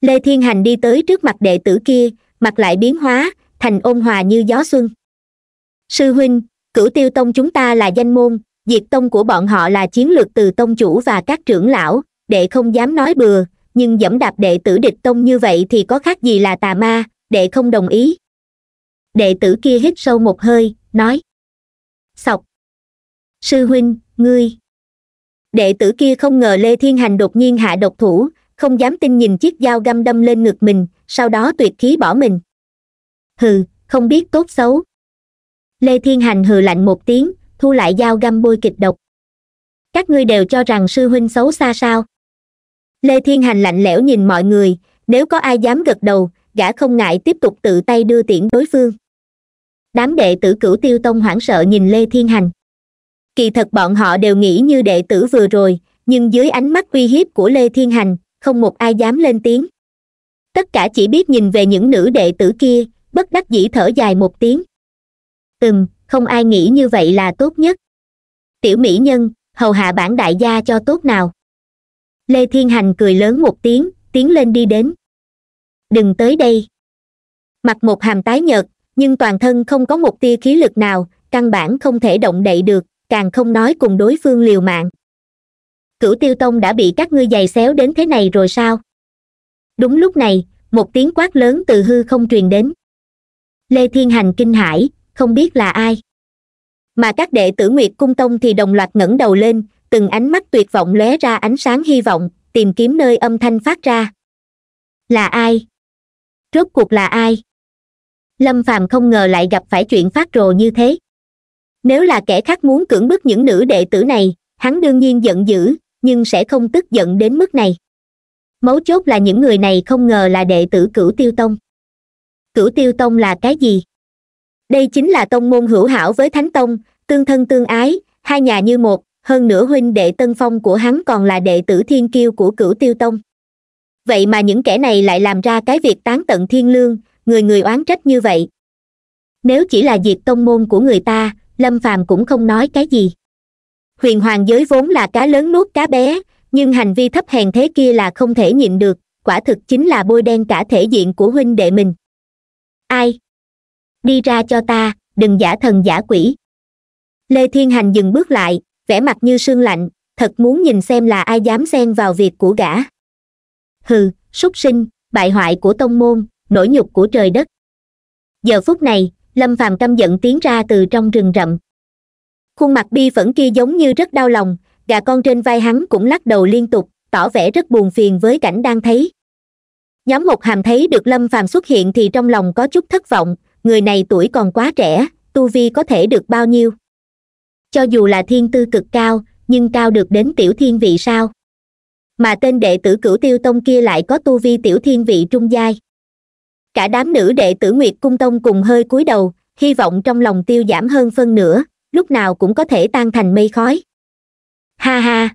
lê thiên hành đi tới trước mặt đệ tử kia mặt lại biến hóa thành ôn hòa như gió xuân sư huynh cửu tiêu tông chúng ta là danh môn diệt tông của bọn họ là chiến lược từ tông chủ và các trưởng lão đệ không dám nói bừa nhưng dẫm đạp đệ tử địch tông như vậy thì có khác gì là tà ma đệ không đồng ý đệ tử kia hít sâu một hơi nói sọc sư huynh ngươi đệ tử kia không ngờ lê thiên hành đột nhiên hạ độc thủ không dám tin nhìn chiếc dao găm đâm lên ngực mình sau đó tuyệt khí bỏ mình hừ không biết tốt xấu lê thiên hành hừ lạnh một tiếng thu lại dao găm bôi kịch độc các ngươi đều cho rằng sư huynh xấu xa sao lê thiên hành lạnh lẽo nhìn mọi người nếu có ai dám gật đầu gã không ngại tiếp tục tự tay đưa tiễn đối phương đám đệ tử cửu tiêu tông hoảng sợ nhìn lê thiên hành kỳ thật bọn họ đều nghĩ như đệ tử vừa rồi nhưng dưới ánh mắt uy hiếp của lê thiên hành không một ai dám lên tiếng tất cả chỉ biết nhìn về những nữ đệ tử kia bất đắc dĩ thở dài một tiếng ừm không ai nghĩ như vậy là tốt nhất tiểu mỹ nhân hầu hạ bản đại gia cho tốt nào lê thiên hành cười lớn một tiếng tiến lên đi đến đừng tới đây mặc một hàm tái nhợt nhưng toàn thân không có một tia khí lực nào căn bản không thể động đậy được càng không nói cùng đối phương liều mạng cửu tiêu tông đã bị các ngươi giày xéo đến thế này rồi sao đúng lúc này một tiếng quát lớn từ hư không truyền đến lê thiên hành kinh hãi không biết là ai mà các đệ tử nguyệt cung tông thì đồng loạt ngẩng đầu lên từng ánh mắt tuyệt vọng lóe ra ánh sáng hy vọng tìm kiếm nơi âm thanh phát ra là ai rốt cuộc là ai lâm phàm không ngờ lại gặp phải chuyện phát rồ như thế nếu là kẻ khác muốn cưỡng bức những nữ đệ tử này hắn đương nhiên giận dữ nhưng sẽ không tức giận đến mức này mấu chốt là những người này không ngờ là đệ tử cửu tiêu tông cửu tiêu tông là cái gì đây chính là tông môn hữu hảo với thánh tông tương thân tương ái hai nhà như một hơn nữa huynh đệ tân phong của hắn còn là đệ tử thiên kiêu của cửu tiêu tông vậy mà những kẻ này lại làm ra cái việc tán tận thiên lương người người oán trách như vậy nếu chỉ là diệt tông môn của người ta lâm phàm cũng không nói cái gì huyền hoàng giới vốn là cá lớn nuốt cá bé nhưng hành vi thấp hèn thế kia là không thể nhịn được quả thực chính là bôi đen cả thể diện của huynh đệ mình ai đi ra cho ta đừng giả thần giả quỷ lê thiên hành dừng bước lại vẻ mặt như sương lạnh thật muốn nhìn xem là ai dám xen vào việc của gã hừ súc sinh bại hoại của tông môn nỗi nhục của trời đất giờ phút này lâm phàm căm giận tiến ra từ trong rừng rậm khuôn mặt bi phẫn kia giống như rất đau lòng gà con trên vai hắn cũng lắc đầu liên tục tỏ vẻ rất buồn phiền với cảnh đang thấy nhóm một hàm thấy được lâm phàm xuất hiện thì trong lòng có chút thất vọng người này tuổi còn quá trẻ tu vi có thể được bao nhiêu cho dù là thiên tư cực cao nhưng cao được đến tiểu thiên vị sao mà tên đệ tử cửu tiêu tông kia lại có tu vi tiểu thiên vị trung giai cả đám nữ đệ tử nguyệt cung tông cùng hơi cúi đầu hy vọng trong lòng tiêu giảm hơn phân nửa lúc nào cũng có thể tan thành mây khói ha ha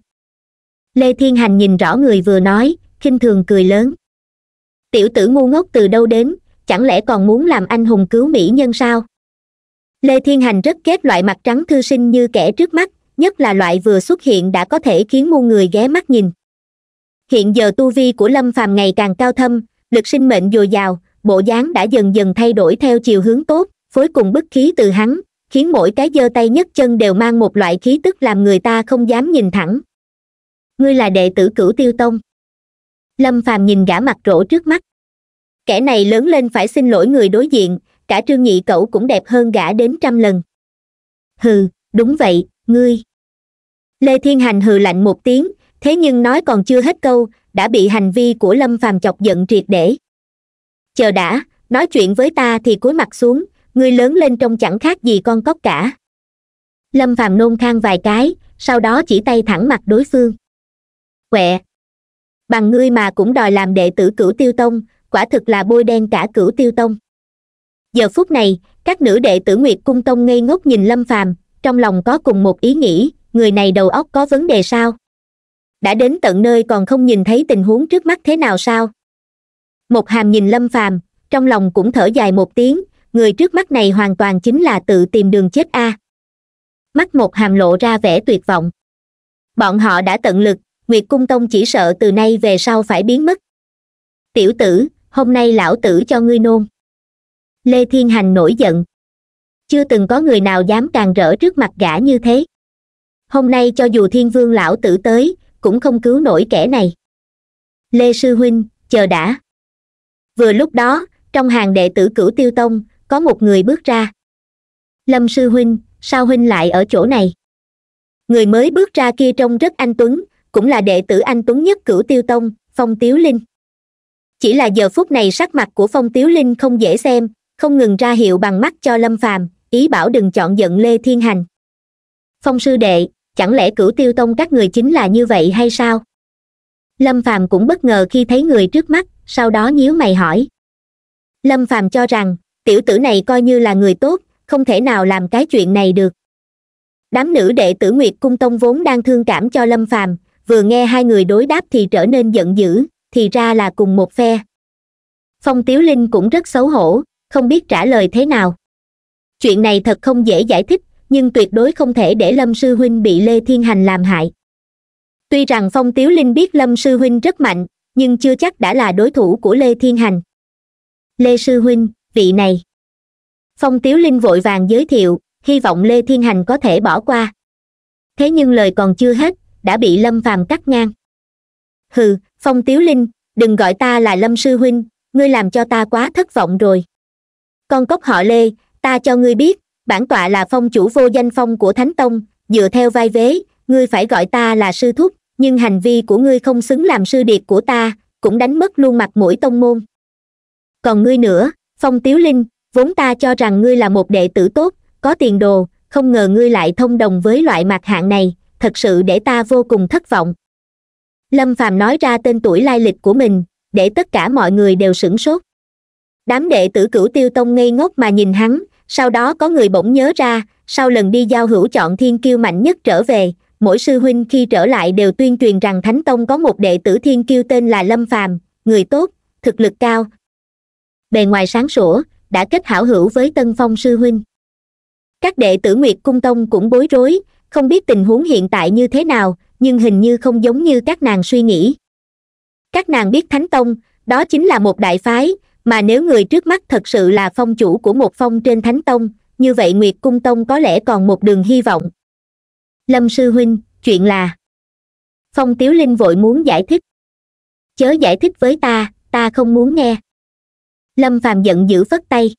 lê thiên hành nhìn rõ người vừa nói khinh thường cười lớn tiểu tử ngu ngốc từ đâu đến chẳng lẽ còn muốn làm anh hùng cứu mỹ nhân sao lê thiên hành rất ghét loại mặt trắng thư sinh như kẻ trước mắt nhất là loại vừa xuất hiện đã có thể khiến muôn người ghé mắt nhìn hiện giờ tu vi của lâm phàm ngày càng cao thâm lực sinh mệnh dồi dào bộ dáng đã dần dần thay đổi theo chiều hướng tốt phối cùng bức khí từ hắn khiến mỗi cái giơ tay nhấc chân đều mang một loại khí tức làm người ta không dám nhìn thẳng ngươi là đệ tử cửu tiêu tông lâm phàm nhìn gã mặt rỗ trước mắt kẻ này lớn lên phải xin lỗi người đối diện cả trương nhị cẩu cũng đẹp hơn gã đến trăm lần hừ đúng vậy ngươi lê thiên hành hừ lạnh một tiếng thế nhưng nói còn chưa hết câu đã bị hành vi của lâm phàm chọc giận triệt để chờ đã nói chuyện với ta thì cúi mặt xuống ngươi lớn lên trông chẳng khác gì con cóc cả lâm phàm nôn khang vài cái sau đó chỉ tay thẳng mặt đối phương Quẹ. bằng ngươi mà cũng đòi làm đệ tử cửu tiêu tông quả thực là bôi đen cả cửu tiêu tông giờ phút này các nữ đệ tử nguyệt cung tông ngây ngốc nhìn lâm phàm trong lòng có cùng một ý nghĩ người này đầu óc có vấn đề sao đã đến tận nơi còn không nhìn thấy tình huống trước mắt thế nào sao một hàm nhìn lâm phàm trong lòng cũng thở dài một tiếng người trước mắt này hoàn toàn chính là tự tìm đường chết a mắt một hàm lộ ra vẻ tuyệt vọng bọn họ đã tận lực nguyệt cung tông chỉ sợ từ nay về sau phải biến mất tiểu tử hôm nay lão tử cho ngươi nôn lê thiên hành nổi giận chưa từng có người nào dám càng rỡ trước mặt gã như thế hôm nay cho dù thiên vương lão tử tới cũng không cứu nổi kẻ này lê sư huynh chờ đã vừa lúc đó trong hàng đệ tử cửu tiêu tông có một người bước ra lâm sư huynh sao huynh lại ở chỗ này người mới bước ra kia trông rất anh tuấn cũng là đệ tử anh tuấn nhất cửu tiêu tông phong tiếu linh chỉ là giờ phút này sắc mặt của phong tiếu linh không dễ xem không ngừng ra hiệu bằng mắt cho lâm phàm ý bảo đừng chọn giận lê thiên hành phong sư đệ chẳng lẽ cửu tiêu tông các người chính là như vậy hay sao lâm phàm cũng bất ngờ khi thấy người trước mắt sau đó nhíu mày hỏi lâm phàm cho rằng tiểu tử này coi như là người tốt không thể nào làm cái chuyện này được đám nữ đệ tử nguyệt cung tông vốn đang thương cảm cho lâm phàm vừa nghe hai người đối đáp thì trở nên giận dữ thì ra là cùng một phe phong tiếu linh cũng rất xấu hổ không biết trả lời thế nào chuyện này thật không dễ giải thích nhưng tuyệt đối không thể để lâm sư huynh bị lê thiên hành làm hại tuy rằng phong tiếu linh biết lâm sư huynh rất mạnh nhưng chưa chắc đã là đối thủ của lê thiên hành lê sư huynh vị này phong tiếu linh vội vàng giới thiệu hy vọng lê thiên hành có thể bỏ qua thế nhưng lời còn chưa hết đã bị lâm phàm cắt ngang hừ phong tiếu linh đừng gọi ta là lâm sư huynh ngươi làm cho ta quá thất vọng rồi con cốc họ lê ta cho ngươi biết bản tọa là phong chủ vô danh phong của thánh tông dựa theo vai vế ngươi phải gọi ta là sư thúc nhưng hành vi của ngươi không xứng làm sư điệt của ta cũng đánh mất luôn mặt mũi tông môn còn ngươi nữa phong tiếu linh vốn ta cho rằng ngươi là một đệ tử tốt có tiền đồ không ngờ ngươi lại thông đồng với loại mặt hạng này thật sự để ta vô cùng thất vọng lâm phàm nói ra tên tuổi lai lịch của mình để tất cả mọi người đều sửng sốt đám đệ tử cửu tiêu tông ngây ngốc mà nhìn hắn sau đó có người bỗng nhớ ra sau lần đi giao hữu chọn thiên kiêu mạnh nhất trở về mỗi sư huynh khi trở lại đều tuyên truyền rằng Thánh Tông có một đệ tử thiên kiêu tên là Lâm Phàm, người tốt, thực lực cao. Bề ngoài sáng sủa, đã kết hảo hữu với Tân Phong sư huynh. Các đệ tử Nguyệt Cung Tông cũng bối rối, không biết tình huống hiện tại như thế nào, nhưng hình như không giống như các nàng suy nghĩ. Các nàng biết Thánh Tông, đó chính là một đại phái, mà nếu người trước mắt thật sự là phong chủ của một phong trên Thánh Tông, như vậy Nguyệt Cung Tông có lẽ còn một đường hy vọng lâm sư huynh chuyện là phong tiếu linh vội muốn giải thích chớ giải thích với ta ta không muốn nghe lâm phàm giận dữ phất tay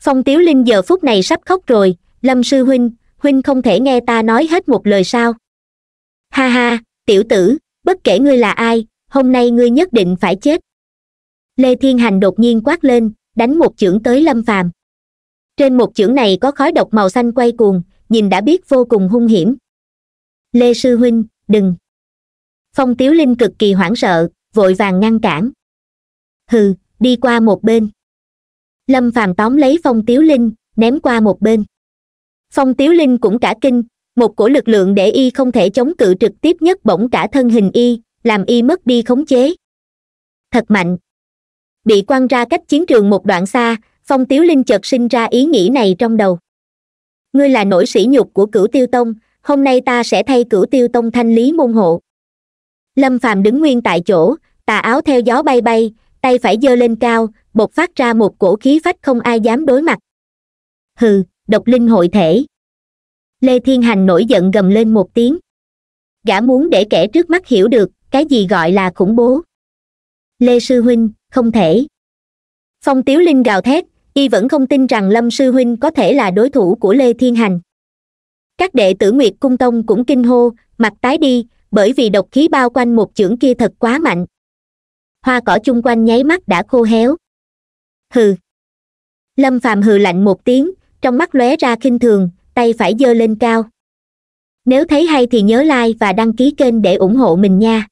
phong tiếu linh giờ phút này sắp khóc rồi lâm sư huynh huynh không thể nghe ta nói hết một lời sao ha ha tiểu tử bất kể ngươi là ai hôm nay ngươi nhất định phải chết lê thiên hành đột nhiên quát lên đánh một chưởng tới lâm phàm trên một chưởng này có khói độc màu xanh quay cuồng nhìn đã biết vô cùng hung hiểm lê sư huynh đừng phong tiếu linh cực kỳ hoảng sợ vội vàng ngăn cản hừ đi qua một bên lâm phàm tóm lấy phong tiếu linh ném qua một bên phong tiếu linh cũng cả kinh một cổ lực lượng để y không thể chống cự trực tiếp nhất bỗng cả thân hình y làm y mất đi khống chế thật mạnh bị quăng ra cách chiến trường một đoạn xa phong tiếu linh chợt sinh ra ý nghĩ này trong đầu ngươi là nỗi sỉ nhục của cửu tiêu tông hôm nay ta sẽ thay cửu tiêu tông thanh lý môn hộ lâm phàm đứng nguyên tại chỗ tà áo theo gió bay bay tay phải giơ lên cao bộc phát ra một cổ khí phách không ai dám đối mặt hừ độc linh hội thể lê thiên hành nổi giận gầm lên một tiếng gã muốn để kẻ trước mắt hiểu được cái gì gọi là khủng bố lê sư huynh không thể phong tiếu linh gào thét y vẫn không tin rằng lâm sư huynh có thể là đối thủ của lê thiên hành các đệ tử nguyệt cung tông cũng kinh hô mặt tái đi bởi vì độc khí bao quanh một chưởng kia thật quá mạnh hoa cỏ chung quanh nháy mắt đã khô héo hừ lâm phàm hừ lạnh một tiếng trong mắt lóe ra khinh thường tay phải giơ lên cao nếu thấy hay thì nhớ like và đăng ký kênh để ủng hộ mình nha